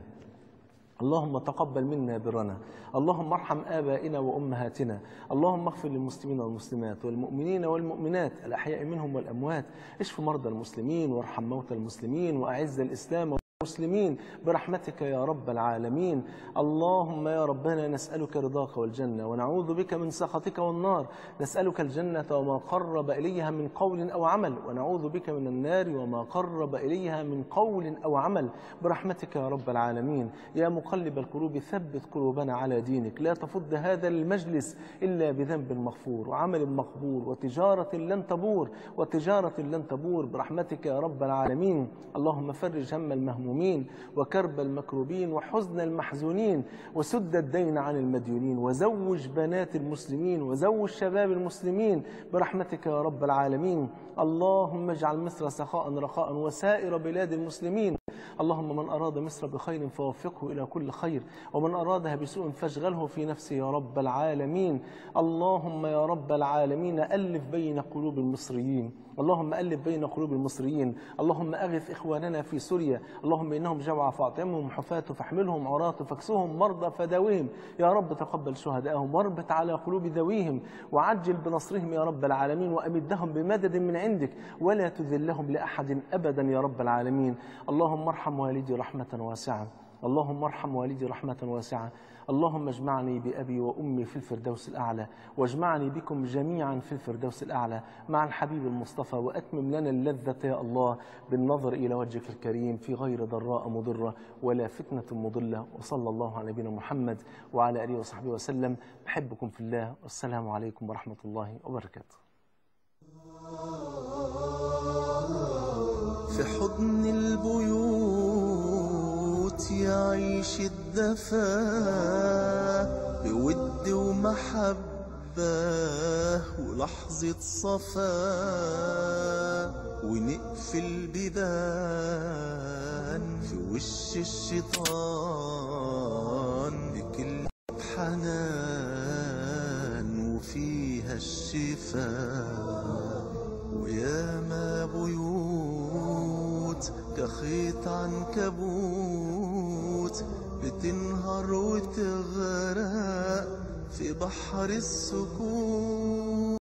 اللهم تقبل منا برنا اللهم ارحم آبائنا وأمهاتنا اللهم اغفر للمسلمين والمسلمات والمؤمنين والمؤمنات الأحياء منهم والأموات اشف مرضى المسلمين وارحم موتى المسلمين وأعز الإسلام المسلمين برحمتك يا رب العالمين اللهم يا ربنا نسألك رضاك والجنة ونعوذ بك من سخطك والنار نسألك الجنة وما قرب إليها من قول أو عمل ونعوذ بك من النار وما قرب إليها من قول أو عمل برحمتك يا رب العالمين يا مقلب القلوب ثبت قلوبنا على دينك لا تفض هذا المجلس إلا بذنب مغفور وعمل مقبول وتجارة لن تبور وتجارة لن تبور برحمتك يا رب العالمين اللهم فرج هم المهموم المهمومين وكرب المكروبين وحزن المحزونين وسد الدين عن المديونين وزوج بنات المسلمين وزوج شباب المسلمين برحمتك يا رب العالمين اللهم اجعل مصر سخاء رخاء وسائر بلاد المسلمين اللهم من أراد مصر بخير فوفقه إلى كل خير ومن أرادها بسوء فاشغله في نفسه يا رب العالمين اللهم يا رب العالمين ألف بين قلوب المصريين اللهم ألف بين قلوب المصريين اللهم أغث إخواننا في سوريا اللهم إنهم جوع فاطعمهم حفاة فاحملهم عراة فاكسوهم مرضى فداوهم يا رب تقبل شهدائهم واربط على قلوب ذويهم وعجل بنصرهم يا رب العالمين وأمدهم بمدد من عندك ولا تذلهم لأحد أبدا يا رب العالمين اللهم ارحم والدي رحمة واسعة اللهم ارحم والدي رحمة واسعة اللهم اجمعني بأبي وأمي في الفردوس الأعلى واجمعني بكم جميعا في الفردوس الأعلى مع الحبيب المصطفى وأتمم لنا اللذة يا الله بالنظر إلى وجهك الكريم في غير ضراء مضرة ولا فتنة مضلة وصلى الله على نبينا محمد وعلى آله وصحبه وسلم بحبكم في الله والسلام عليكم ورحمة الله وبركاته في حضن البيوت بيت يعيش الدفا بود ومحبة ولحظة صفا ونقفل ببان في وش الشيطان بكل حنان وفيها الشفاء ويا ما بيوت كخيط عنكبوت الموت بتنهار وتغرق في بحر السكون